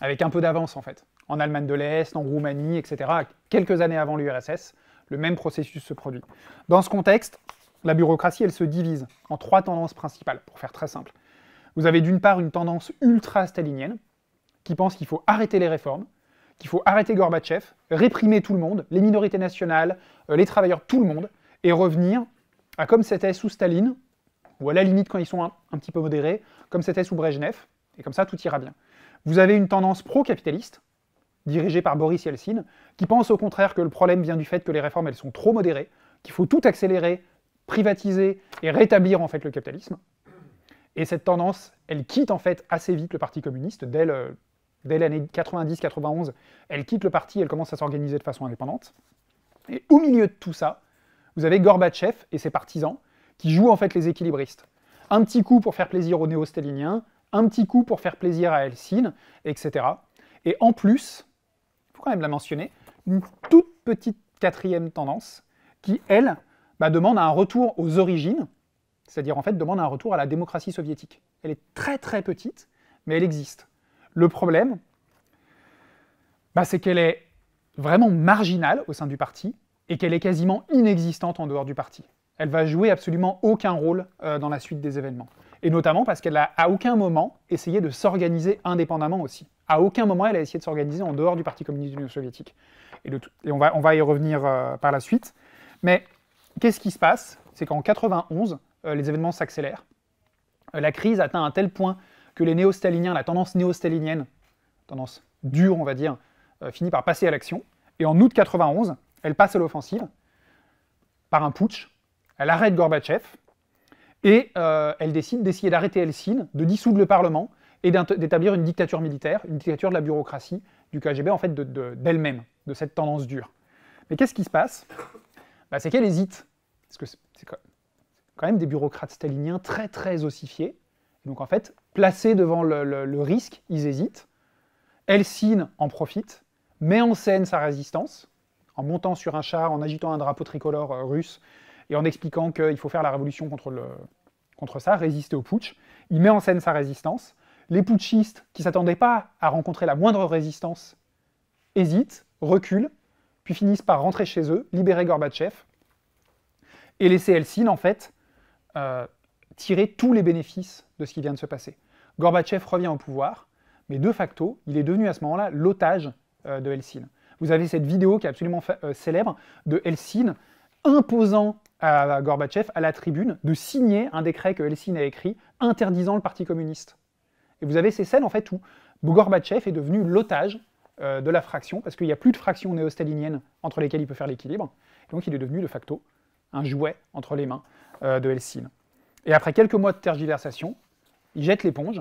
avec un peu d'avance en fait, en Allemagne de l'Est, en Roumanie, etc., quelques années avant l'URSS, le même processus se produit. Dans ce contexte, la bureaucratie, elle se divise en trois tendances principales, pour faire très simple. Vous avez d'une part une tendance ultra-stalinienne, qui pense qu'il faut arrêter les réformes, qu'il faut arrêter Gorbatchev, réprimer tout le monde, les minorités nationales, euh, les travailleurs, tout le monde, et revenir à comme c'était sous Staline, ou à la limite quand ils sont un, petit peu modérés, comme c'était sous Brezhnev, et comme ça tout ira bien. Vous avez une tendance pro-capitaliste, dirigée par Boris Yeltsin, qui pense au contraire que le problème vient du fait que les réformes elles sont trop modérées, qu'il faut tout accélérer privatiser et rétablir en fait le capitalisme. Et cette tendance, elle quitte en fait assez vite le Parti communiste. Dès l'année 90-91, elle quitte le parti, elle commence à s'organiser de façon indépendante. Et au milieu de tout ça, vous avez Gorbatchev et ses partisans qui jouent en fait les équilibristes. Un petit coup pour faire plaisir aux néo-staliniens, un petit coup pour faire plaisir à Helsine etc. Et en plus, il faut quand même la mentionner, une toute petite quatrième tendance qui, elle, bah, demande un retour aux origines, c'est-à-dire en fait demande un retour à la démocratie soviétique. Elle est très très petite, mais elle existe. Le problème, bah, c'est qu'elle est vraiment marginale au sein du parti et qu'elle est quasiment inexistante en dehors du parti. Elle va jouer absolument aucun rôle euh, dans la suite des événements. Et notamment parce qu'elle a à aucun moment essayé de s'organiser indépendamment aussi. À aucun moment elle a essayé de s'organiser en dehors du Parti communiste de l'Union soviétique. Et, on, va, on, va, y revenir euh, par la suite. Mais Qu'est-ce qui se passe C'est qu'en 91, euh, les événements s'accélèrent. Euh, la crise atteint un tel point que les néo-staliniens, la tendance néo-stalinienne, tendance dure on va dire, euh, finit par passer à l'action. Et en août 91, elle passe à l'offensive par un putsch. Elle arrête Gorbatchev et elle décide d'essayer d'arrêter Helsinki, de dissoudre le Parlement et d'établir une dictature militaire, une dictature de la bureaucratie, du KGB, en fait, d'elle-même, de cette tendance dure. Mais qu'est-ce qui se passe bah, c'est qu'elle hésite. Parce que c'est quand même des bureaucrates staliniens très très ossifiés. donc en fait, placés devant le, risque, ils hésitent. signe, en profite, met en scène sa résistance, en montant sur un char, en agitant un drapeau tricolore euh, russe, et en expliquant qu'il faut faire la révolution contre, contre ça, résister au putsch. Il met en scène sa résistance. Les putschistes, qui ne s'attendaient pas à rencontrer la moindre résistance, hésitent, reculent, puis finissent par rentrer chez eux, libérer Gorbatchev, et laisser Helsinki, en fait, euh, tirer tous les bénéfices de ce qui vient de se passer. Gorbatchev revient au pouvoir, mais de facto, il est devenu à ce moment-là l'otage euh, de Helsinki. Vous avez cette vidéo qui est absolument euh, célèbre de Helsinki imposant à Gorbatchev, à la tribune, de signer un décret que Helsinki a écrit interdisant le Parti communiste. Et vous avez ces scènes en fait où Gorbatchev est devenu l'otage euh, de la fraction, parce qu'il n'y a plus de fraction néo-stalinienne entre lesquelles il peut faire l'équilibre. Donc il est devenu de facto un jouet entre les mains euh, de Helsinki. Et après quelques mois de tergiversation, il jette l'éponge,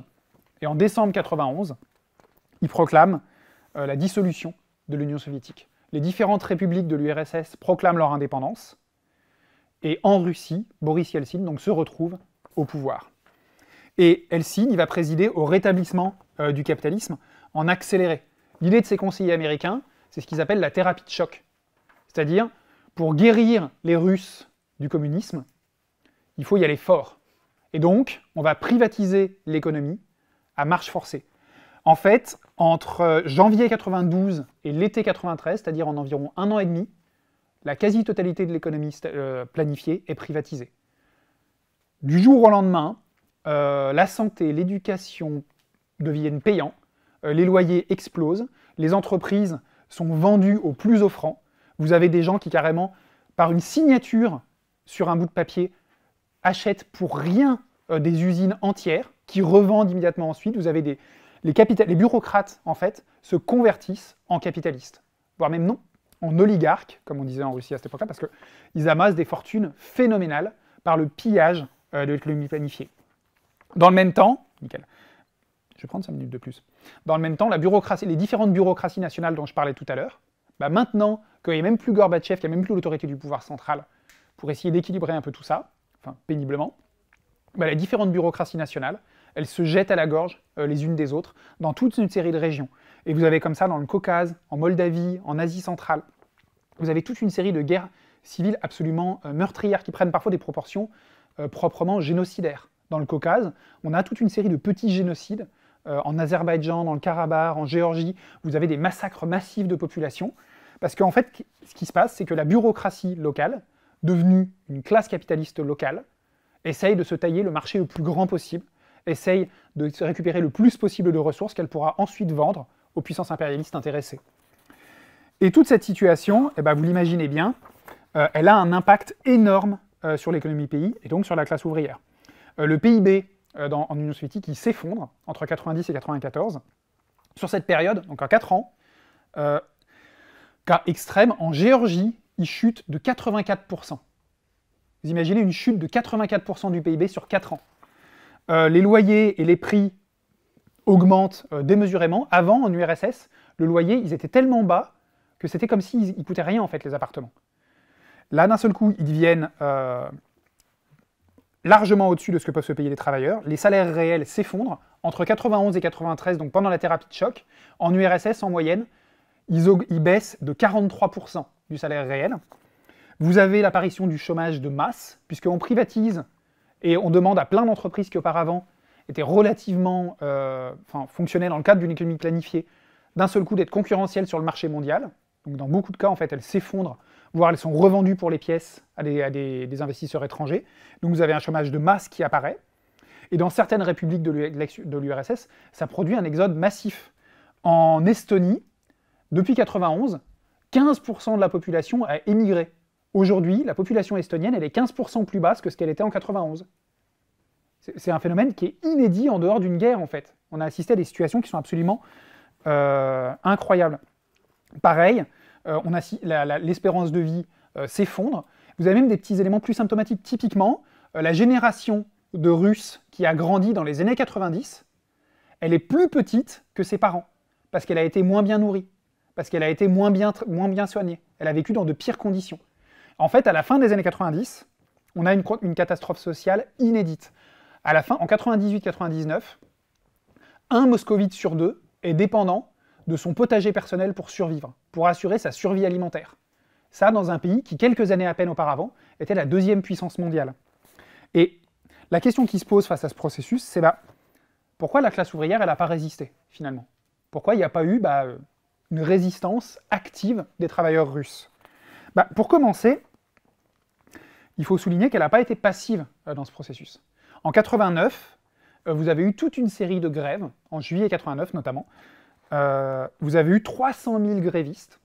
et en décembre 91, il proclame euh, la dissolution de l'Union soviétique. Les différentes républiques de l'URSS proclament leur indépendance, et en Russie, Boris Yeltsin donc, se retrouve au pouvoir. Et Helsin, il va présider au rétablissement du capitalisme en accéléré l'idée de ces conseillers américains, c'est ce qu'ils appellent la thérapie de choc. C'est-à-dire, pour guérir les Russes du communisme, il faut y aller fort. Et donc, on va privatiser l'économie à marche forcée. En fait, entre euh, janvier 92 et l'été 93, c'est-à-dire en environ un an et demi, la quasi-totalité de l'économie euh, planifiée est privatisée. Du jour au lendemain, euh, la santé, l'éducation deviennent payants euh, les loyers explosent, les entreprises sont vendues au plus offrant, vous avez des gens qui carrément, par une signature sur un bout de papier, achètent pour rien euh, des usines entières, qui revendent immédiatement ensuite, vous avez des... Les, bureaucrates, en fait, se convertissent en capitalistes, voire même non, en oligarques, comme on disait en Russie à cette époque-là, parce qu'ils amassent des fortunes phénoménales par le pillage euh, de l'économie planifiée. Dans le même temps, nickel, je vais prendre 5 minutes de plus. Dans le même temps, les différentes bureaucraties nationales dont je parlais tout à l'heure, bah, maintenant qu'il n'y a même plus Gorbatchev, qu'il n'y a même plus l'autorité du pouvoir central pour essayer d'équilibrer un peu tout ça, enfin péniblement, bah, les différentes bureaucraties nationales, elles se jettent à la gorge euh, les unes des autres dans toute une série de régions. Et vous avez comme ça dans le Caucase, en Moldavie, en Asie centrale, vous avez toute une série de guerres civiles absolument euh, meurtrières qui prennent parfois des proportions euh, proprement génocidaires. Dans le Caucase, on a toute une série de petits génocides euh, en Azerbaïdjan, dans le Karabakh, en Géorgie, vous avez des massacres massifs de population. Parce qu'en fait, ce qui se passe, c'est que la bureaucratie locale, devenue une classe capitaliste locale, essaye de se tailler le marché le plus grand possible, essaye de récupérer le plus possible de ressources qu'elle pourra ensuite vendre aux puissances impérialistes intéressées. Et toute cette situation, eh ben, vous l'imaginez bien, euh, elle a un impact énorme euh, sur l'économie pays et donc sur la classe ouvrière. le PIB euh, en Union soviétique qui s'effondre entre 90 et 94. Sur cette période, donc en 4 ans, euh, cas extrême, en Géorgie, il chute de 84%. Vous imaginez une chute de 84% du PIB sur 4 ans. Euh, les loyers et les prix augmentent démesurément. Avant, en URSS, le loyer, ils étaient tellement bas que c'était comme s'ils ne coûtaient rien, en fait, les appartements. Là, d'un seul coup, ils deviennent largement au-dessus de ce que peuvent se payer les travailleurs. Les salaires réels s'effondrent entre 91 et 93, donc pendant la thérapie de choc. En URSS, en moyenne, ils, baissent de 43% du salaire réel. Vous avez l'apparition du chômage de masse, puisqu'on privatise et on demande à plein d'entreprises qui auparavant étaient relativement euh, fonctionnelles enfin, dans le cadre d'une économie planifiée, d'un seul coup d'être concurrentielles sur le marché mondial. Donc dans beaucoup de cas, en fait, elles s'effondrent, voire elles sont revendues pour les pièces à, des, investisseurs étrangers. Donc vous avez un chômage de masse qui apparaît. Et dans certaines républiques de l'URSS, ça produit un exode massif. En Estonie, depuis 1991, 15% de la population a émigré. Aujourd'hui, la population estonienne, elle est 15% plus basse que ce qu'elle était en 1991. C'est un phénomène qui est inédit en dehors d'une guerre, en fait. On a assisté à des situations qui sont absolument euh, incroyables. Pareil, euh, on a l'espérance de vie euh, s'effondre. Vous avez même des petits éléments plus symptomatiques. Typiquement, euh, la génération de Russes qui a grandi dans les années 90, elle est plus petite que ses parents, parce qu'elle a été moins bien nourrie, parce qu'elle a été moins bien, soignée. Elle a vécu dans de pires conditions. En fait, à la fin des années 90, on a une, une catastrophe sociale inédite. À la fin, en 98-99, un moscovite sur deux est dépendant de son potager personnel pour survivre, pour assurer sa survie alimentaire. Ça, dans un pays qui, quelques années à peine auparavant, était la deuxième puissance mondiale. Et la question qui se pose face à ce processus, c'est bah, pourquoi la classe ouvrière, elle n'a pas résisté, finalement Pourquoi il n'y a pas eu bah, euh, une résistance active des travailleurs russes bah, Pour commencer, il faut souligner qu'elle n'a pas été passive euh, dans ce processus. En 89, euh, vous avez eu toute une série de grèves, en juillet 89 notamment, euh, vous avez eu 300 000 grévistes,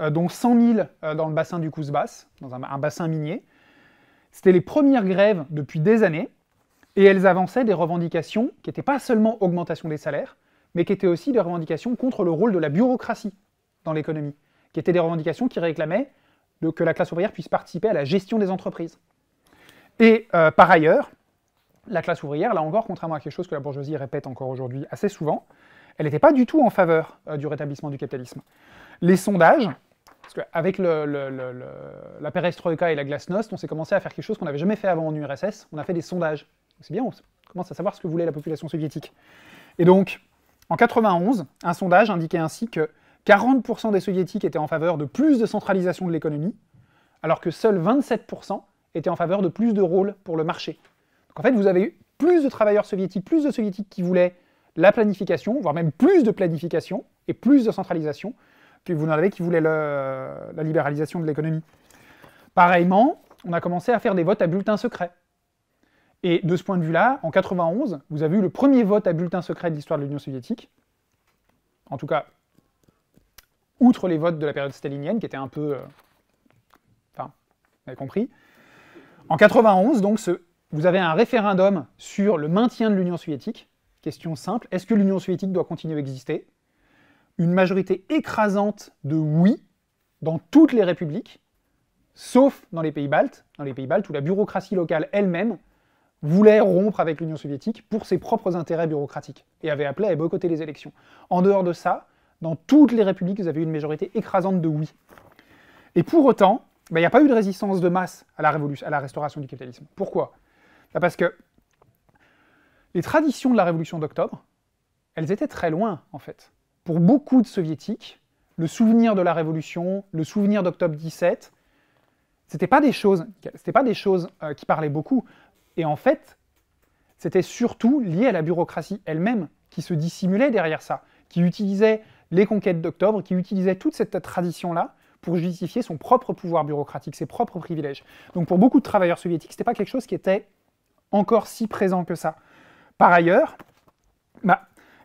euh, dont 100 000 euh, dans le bassin du Cousbass, dans un, bassin minier. C'était les premières grèves depuis des années, et elles avançaient des revendications qui n'étaient pas seulement augmentation des salaires, mais qui étaient aussi des revendications contre le rôle de la bureaucratie dans l'économie, qui étaient des revendications qui réclamaient que la classe ouvrière puisse participer à la gestion des entreprises. Et par ailleurs, la classe ouvrière, là encore, contrairement à quelque chose que la bourgeoisie répète encore aujourd'hui assez souvent, elle n'était pas du tout en faveur euh, du rétablissement du capitalisme. Les sondages, parce qu'avec le, la perestroïka et la glasnost, on s'est commencé à faire quelque chose qu'on n'avait jamais fait avant en URSS, on a fait des sondages. C'est bien, on commence à savoir ce que voulait la population soviétique. Et donc, en 91, un sondage indiquait ainsi que 40% des soviétiques étaient en faveur de plus de centralisation de l'économie, alors que seuls 27% étaient en faveur de plus de rôle pour le marché. Donc en fait, vous avez eu plus de travailleurs soviétiques, plus de soviétiques qui voulaient la planification, voire même plus de planification et plus de centralisation. que vous en avez qui voulaient la libéralisation de l'économie. Pareillement, on a commencé à faire des votes à bulletin secret. Et de ce point de vue-là, en 91, vous avez eu le premier vote à bulletin secret de l'histoire de l'Union soviétique. En tout cas, outre les votes de la période stalinienne, qui était un peu... Euh, enfin, vous avez compris. En 91, donc, vous avez un référendum sur le maintien de l'Union soviétique, Question simple, est-ce que l'Union soviétique doit continuer à exister Une majorité écrasante de oui dans toutes les républiques, sauf dans les pays baltes, dans les pays baltes où la bureaucratie locale elle-même voulait rompre avec l'Union soviétique pour ses propres intérêts bureaucratiques et avait appelé à boycotter les élections. En dehors de ça, dans toutes les républiques, vous avez eu une majorité écrasante de oui. Et pour autant, ben, il n'y a pas eu de résistance de masse à la, révolution, à la restauration du capitalisme. Pourquoi ben, Parce que les traditions de la Révolution d'octobre, elles étaient très loin, en fait. Pour beaucoup de soviétiques, le souvenir de la Révolution, le souvenir d'octobre 17, c'était pas des choses, c'était pas des choses euh, qui parlaient beaucoup. Et en fait, c'était surtout lié à la bureaucratie elle-même qui se dissimulait derrière ça, qui utilisait les conquêtes d'octobre, qui utilisait toute cette tradition-là pour justifier son propre pouvoir bureaucratique, ses propres privilèges. Donc pour beaucoup de travailleurs soviétiques, c'était pas quelque chose qui était encore si présent que ça. Par ailleurs, bah,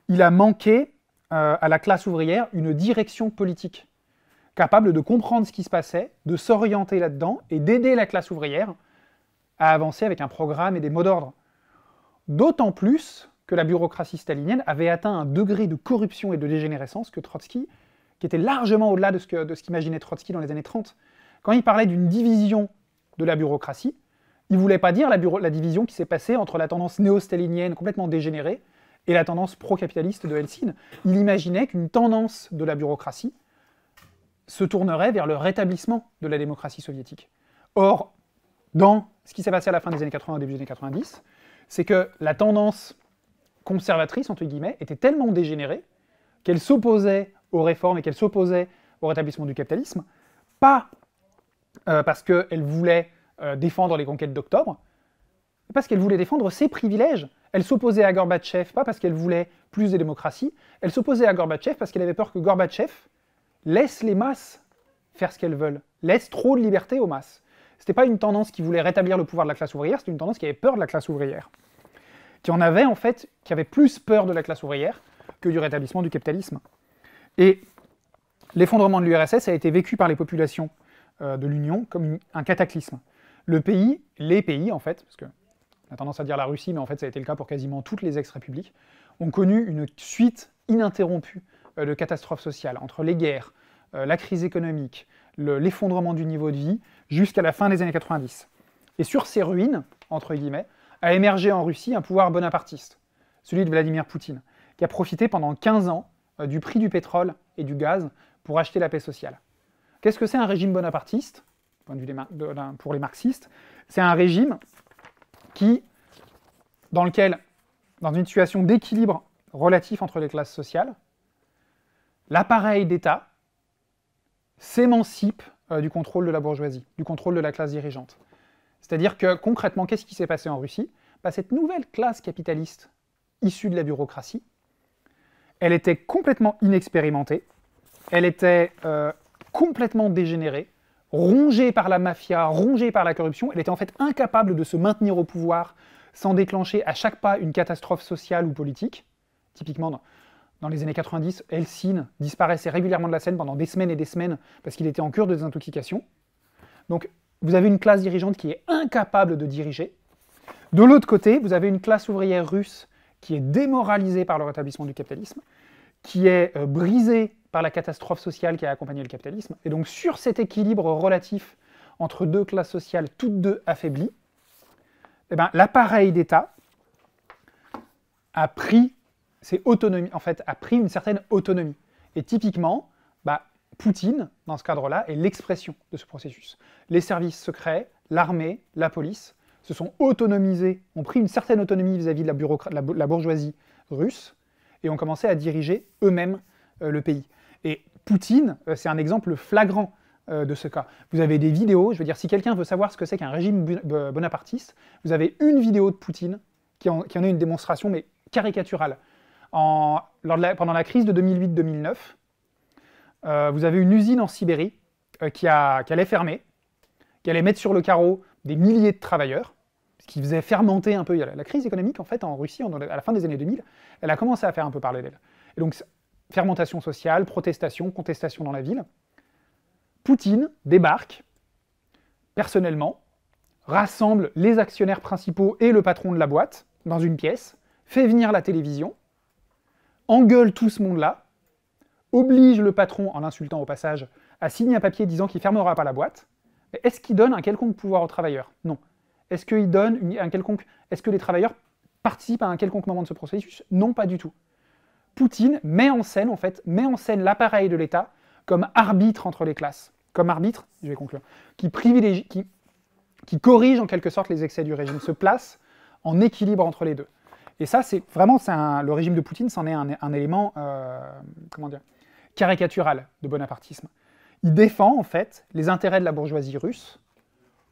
il a manqué euh, à la classe ouvrière une direction politique capable de comprendre ce qui se passait, de s'orienter là-dedans et d'aider la classe ouvrière à avancer avec un programme et des mots d'ordre. D'autant plus que la bureaucratie stalinienne avait atteint un degré de corruption et de dégénérescence que Trotsky, qui était largement au-delà de ce qu'imaginait Trotsky dans les années 30. Quand il parlait d'une division de la bureaucratie, il voulait pas dire la, division qui s'est passée entre la tendance néo-stalinienne complètement dégénérée et la tendance pro-capitaliste de Helsinki. Il imaginait qu'une tendance de la bureaucratie se tournerait vers le rétablissement de la démocratie soviétique. Or, dans ce qui s'est passé à la fin des années 80 et début des années 90, c'est que la tendance conservatrice, entre guillemets, était tellement dégénérée qu'elle s'opposait aux réformes et qu'elle s'opposait au rétablissement du capitalisme, pas euh, parce qu'elle voulait euh, défendre les conquêtes d'octobre, parce qu'elle voulait défendre ses privilèges. Elle s'opposait à Gorbatchev, pas parce qu'elle voulait plus de démocratie, elle s'opposait à Gorbatchev parce qu'elle avait peur que Gorbatchev laisse les masses faire ce qu'elles veulent, laisse trop de liberté aux masses. C'était pas une tendance qui voulait rétablir le pouvoir de la classe ouvrière, c'était une tendance qui avait peur de la classe ouvrière, qui en avait en fait, qui avait plus peur de la classe ouvrière que du rétablissement du capitalisme. Et l'effondrement de l'URSS a été vécu par les populations euh, de l'Union comme un cataclysme le pays, les pays en fait, parce qu'on a tendance à dire la Russie, mais en fait ça a été le cas pour quasiment toutes les ex-républiques, ont connu une suite ininterrompue euh, de catastrophes sociales, entre les guerres, euh, la crise économique, l'effondrement du niveau de vie, jusqu'à la fin des années 90. Et sur ces ruines, entre guillemets, a émergé en Russie un pouvoir bonapartiste, celui de Vladimir Poutine, qui a profité pendant 15 ans euh, du prix du pétrole et du gaz pour acheter la paix sociale. Qu'est-ce que c'est un régime bonapartiste point de vue des pour les marxistes, c'est un régime qui, dans lequel, dans une situation d'équilibre relatif entre les classes sociales, l'appareil d'État s'émancipe euh, du contrôle de la bourgeoisie, du contrôle de la classe dirigeante. C'est-à-dire que concrètement, qu'est-ce qui s'est passé en Russie bah, Cette nouvelle classe capitaliste issue de la bureaucratie, elle était complètement inexpérimentée, elle était euh, complètement dégénérée, rongée par la mafia, rongée par la corruption, elle était en fait incapable de se maintenir au pouvoir sans déclencher à chaque pas une catastrophe sociale ou politique. Typiquement, dans, les années 90, Helsinki disparaissait régulièrement de la scène pendant des semaines et des semaines parce qu'il était en cure de désintoxication. Donc vous avez une classe dirigeante qui est incapable de diriger. De l'autre côté, vous avez une classe ouvrière russe qui est démoralisée par le rétablissement du capitalisme, qui est euh, brisée par la catastrophe sociale qui a accompagné le capitalisme. Et donc sur cet équilibre relatif entre deux classes sociales, toutes deux affaiblies, eh ben, l'appareil d'État a pris ses autonomies, en fait, a pris une certaine autonomie. Et typiquement, bah, Poutine, dans ce cadre-là, est l'expression de ce processus. Les services secrets, l'armée, la police se sont autonomisés, ont pris une certaine autonomie vis-à-vis de la, bourgeoisie russe, et ont commencé à diriger eux-mêmes euh, le pays. Et Poutine, euh, c'est un exemple flagrant euh, de ce cas. Vous avez des vidéos, je veux dire, si quelqu'un veut savoir ce que c'est qu'un régime bonapartiste, vous avez une vidéo de Poutine qui en, est une démonstration, mais caricaturale. En, pendant la crise de 2008-2009, euh, vous avez une usine en Sibérie qui, a, allait fermer, qui allait mettre sur le carreau des milliers de travailleurs, ce qui faisait fermenter un peu la, crise économique en fait en Russie à la fin des années 2000. Elle a commencé à faire un peu parler d'elle. Et donc fermentation sociale, protestation, contestation dans la ville. Poutine débarque personnellement, rassemble les actionnaires principaux et le patron de la boîte dans une pièce, fait venir la télévision, engueule tout ce monde-là, oblige le patron, en l'insultant au passage, à signer un papier disant qu'il fermera pas la boîte. Est-ce qu'il donne un quelconque pouvoir aux travailleurs Non. Est-ce qu'il donne un quelconque... Est-ce que les travailleurs participent à un quelconque moment de ce processus Non, pas du tout. Poutine met en scène, en fait, met en scène l'appareil de l'État comme arbitre entre les classes, comme arbitre, je vais conclure, qui privilégie, qui, qui corrige en quelque sorte les excès du régime, se place en équilibre entre les deux. Et ça, c'est vraiment, le régime de Poutine, c'en est un, élément, euh, comment dire, caricatural de bonapartisme. Il défend en fait les intérêts de la bourgeoisie russe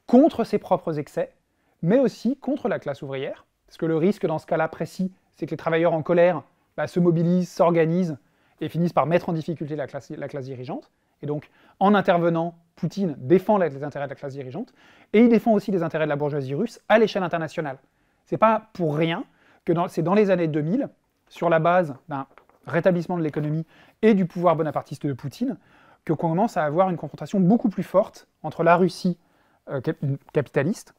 contre ses propres excès, mais aussi contre la classe ouvrière, parce que le risque dans ce cas-là précis, c'est que les travailleurs en colère bah, se mobilisent, s'organisent et finissent par mettre en difficulté la classe, dirigeante. Et donc, en intervenant, Poutine défend les intérêts de la classe dirigeante et il défend aussi les intérêts de la bourgeoisie russe à l'échelle internationale. C'est pas pour rien que c'est dans les années 2000, sur la base d'un rétablissement de l'économie et du pouvoir bonapartiste de Poutine, que qu'on commence à avoir une confrontation beaucoup plus forte entre la Russie euh, capitaliste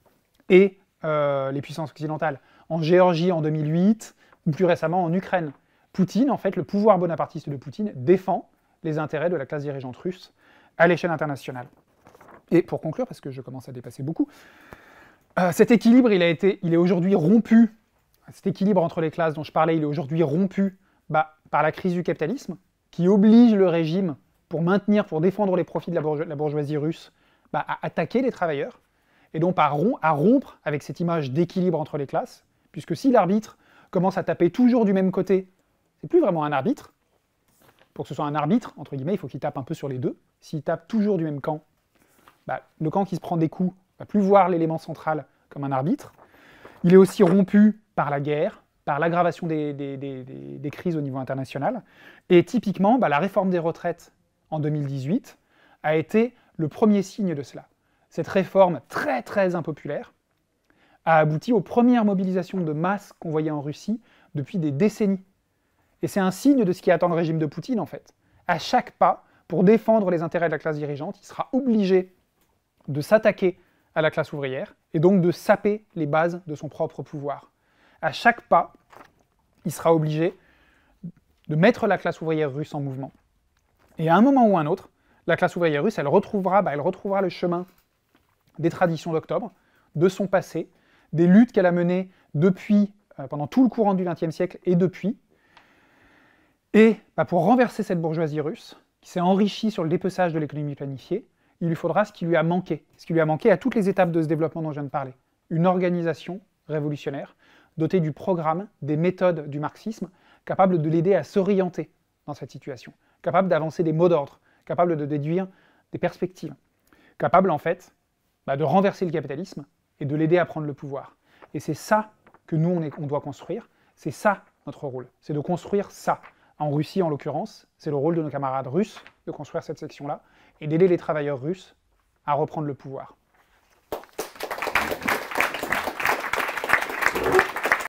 et euh, les puissances occidentales. En Géorgie en 2008, ou plus récemment en Ukraine. Poutine, en fait, le pouvoir bonapartiste de Poutine défend les intérêts de la classe dirigeante russe à l'échelle internationale. Et pour conclure, parce que je commence à dépasser beaucoup, euh, cet équilibre, il, a été, il est aujourd'hui rompu, cet équilibre entre les classes dont je parlais, il est aujourd'hui rompu bah, par la crise du capitalisme, qui oblige le régime, pour maintenir, pour défendre les profits de la, bourgeoisie, russe, bah, à attaquer les travailleurs, et donc à rompre avec cette image d'équilibre entre les classes, puisque si l'arbitre commence à taper toujours du même côté n'est plus vraiment un arbitre. Pour que ce soit un arbitre, entre guillemets, il faut qu'il tape un peu sur les deux. S'il tape toujours du même camp, bah, le camp qui se prend des coups ne va plus voir l'élément central comme un arbitre. Il est aussi rompu par la guerre, par l'aggravation des, crises au niveau international. Et typiquement, bah, la réforme des retraites en 2018 a été le premier signe de cela. Cette réforme très très impopulaire a abouti aux premières mobilisations de masse qu'on voyait en Russie depuis des décennies. Et c'est un signe de ce qui attend le régime de Poutine, en fait. À chaque pas, pour défendre les intérêts de la classe dirigeante, il sera obligé de s'attaquer à la classe ouvrière et donc de saper les bases de son propre pouvoir. À chaque pas, il sera obligé de mettre la classe ouvrière russe en mouvement. Et à un moment ou à un autre, la classe ouvrière russe, elle retrouvera, bah, elle retrouvera le chemin des traditions d'octobre, de son passé, des luttes qu'elle a menées depuis, euh, pendant tout le courant du XXe siècle et depuis, et bah, pour renverser cette bourgeoisie russe, qui s'est enrichie sur le dépeçage de l'économie planifiée, il lui faudra ce qui lui a manqué, ce qui lui a manqué à toutes les étapes de ce développement dont je viens de parler. Une organisation révolutionnaire, dotée du programme, des méthodes du marxisme, capable de l'aider à s'orienter dans cette situation, capable d'avancer des mots d'ordre, capable de déduire des perspectives, capable en fait bah, de renverser le capitalisme et de l'aider à prendre le pouvoir. Et c'est ça que nous, on doit construire, c'est ça notre rôle, c'est de construire ça en Russie en l'occurrence, c'est le rôle de nos camarades russes de construire cette section-là et d'aider les travailleurs russes à reprendre le pouvoir.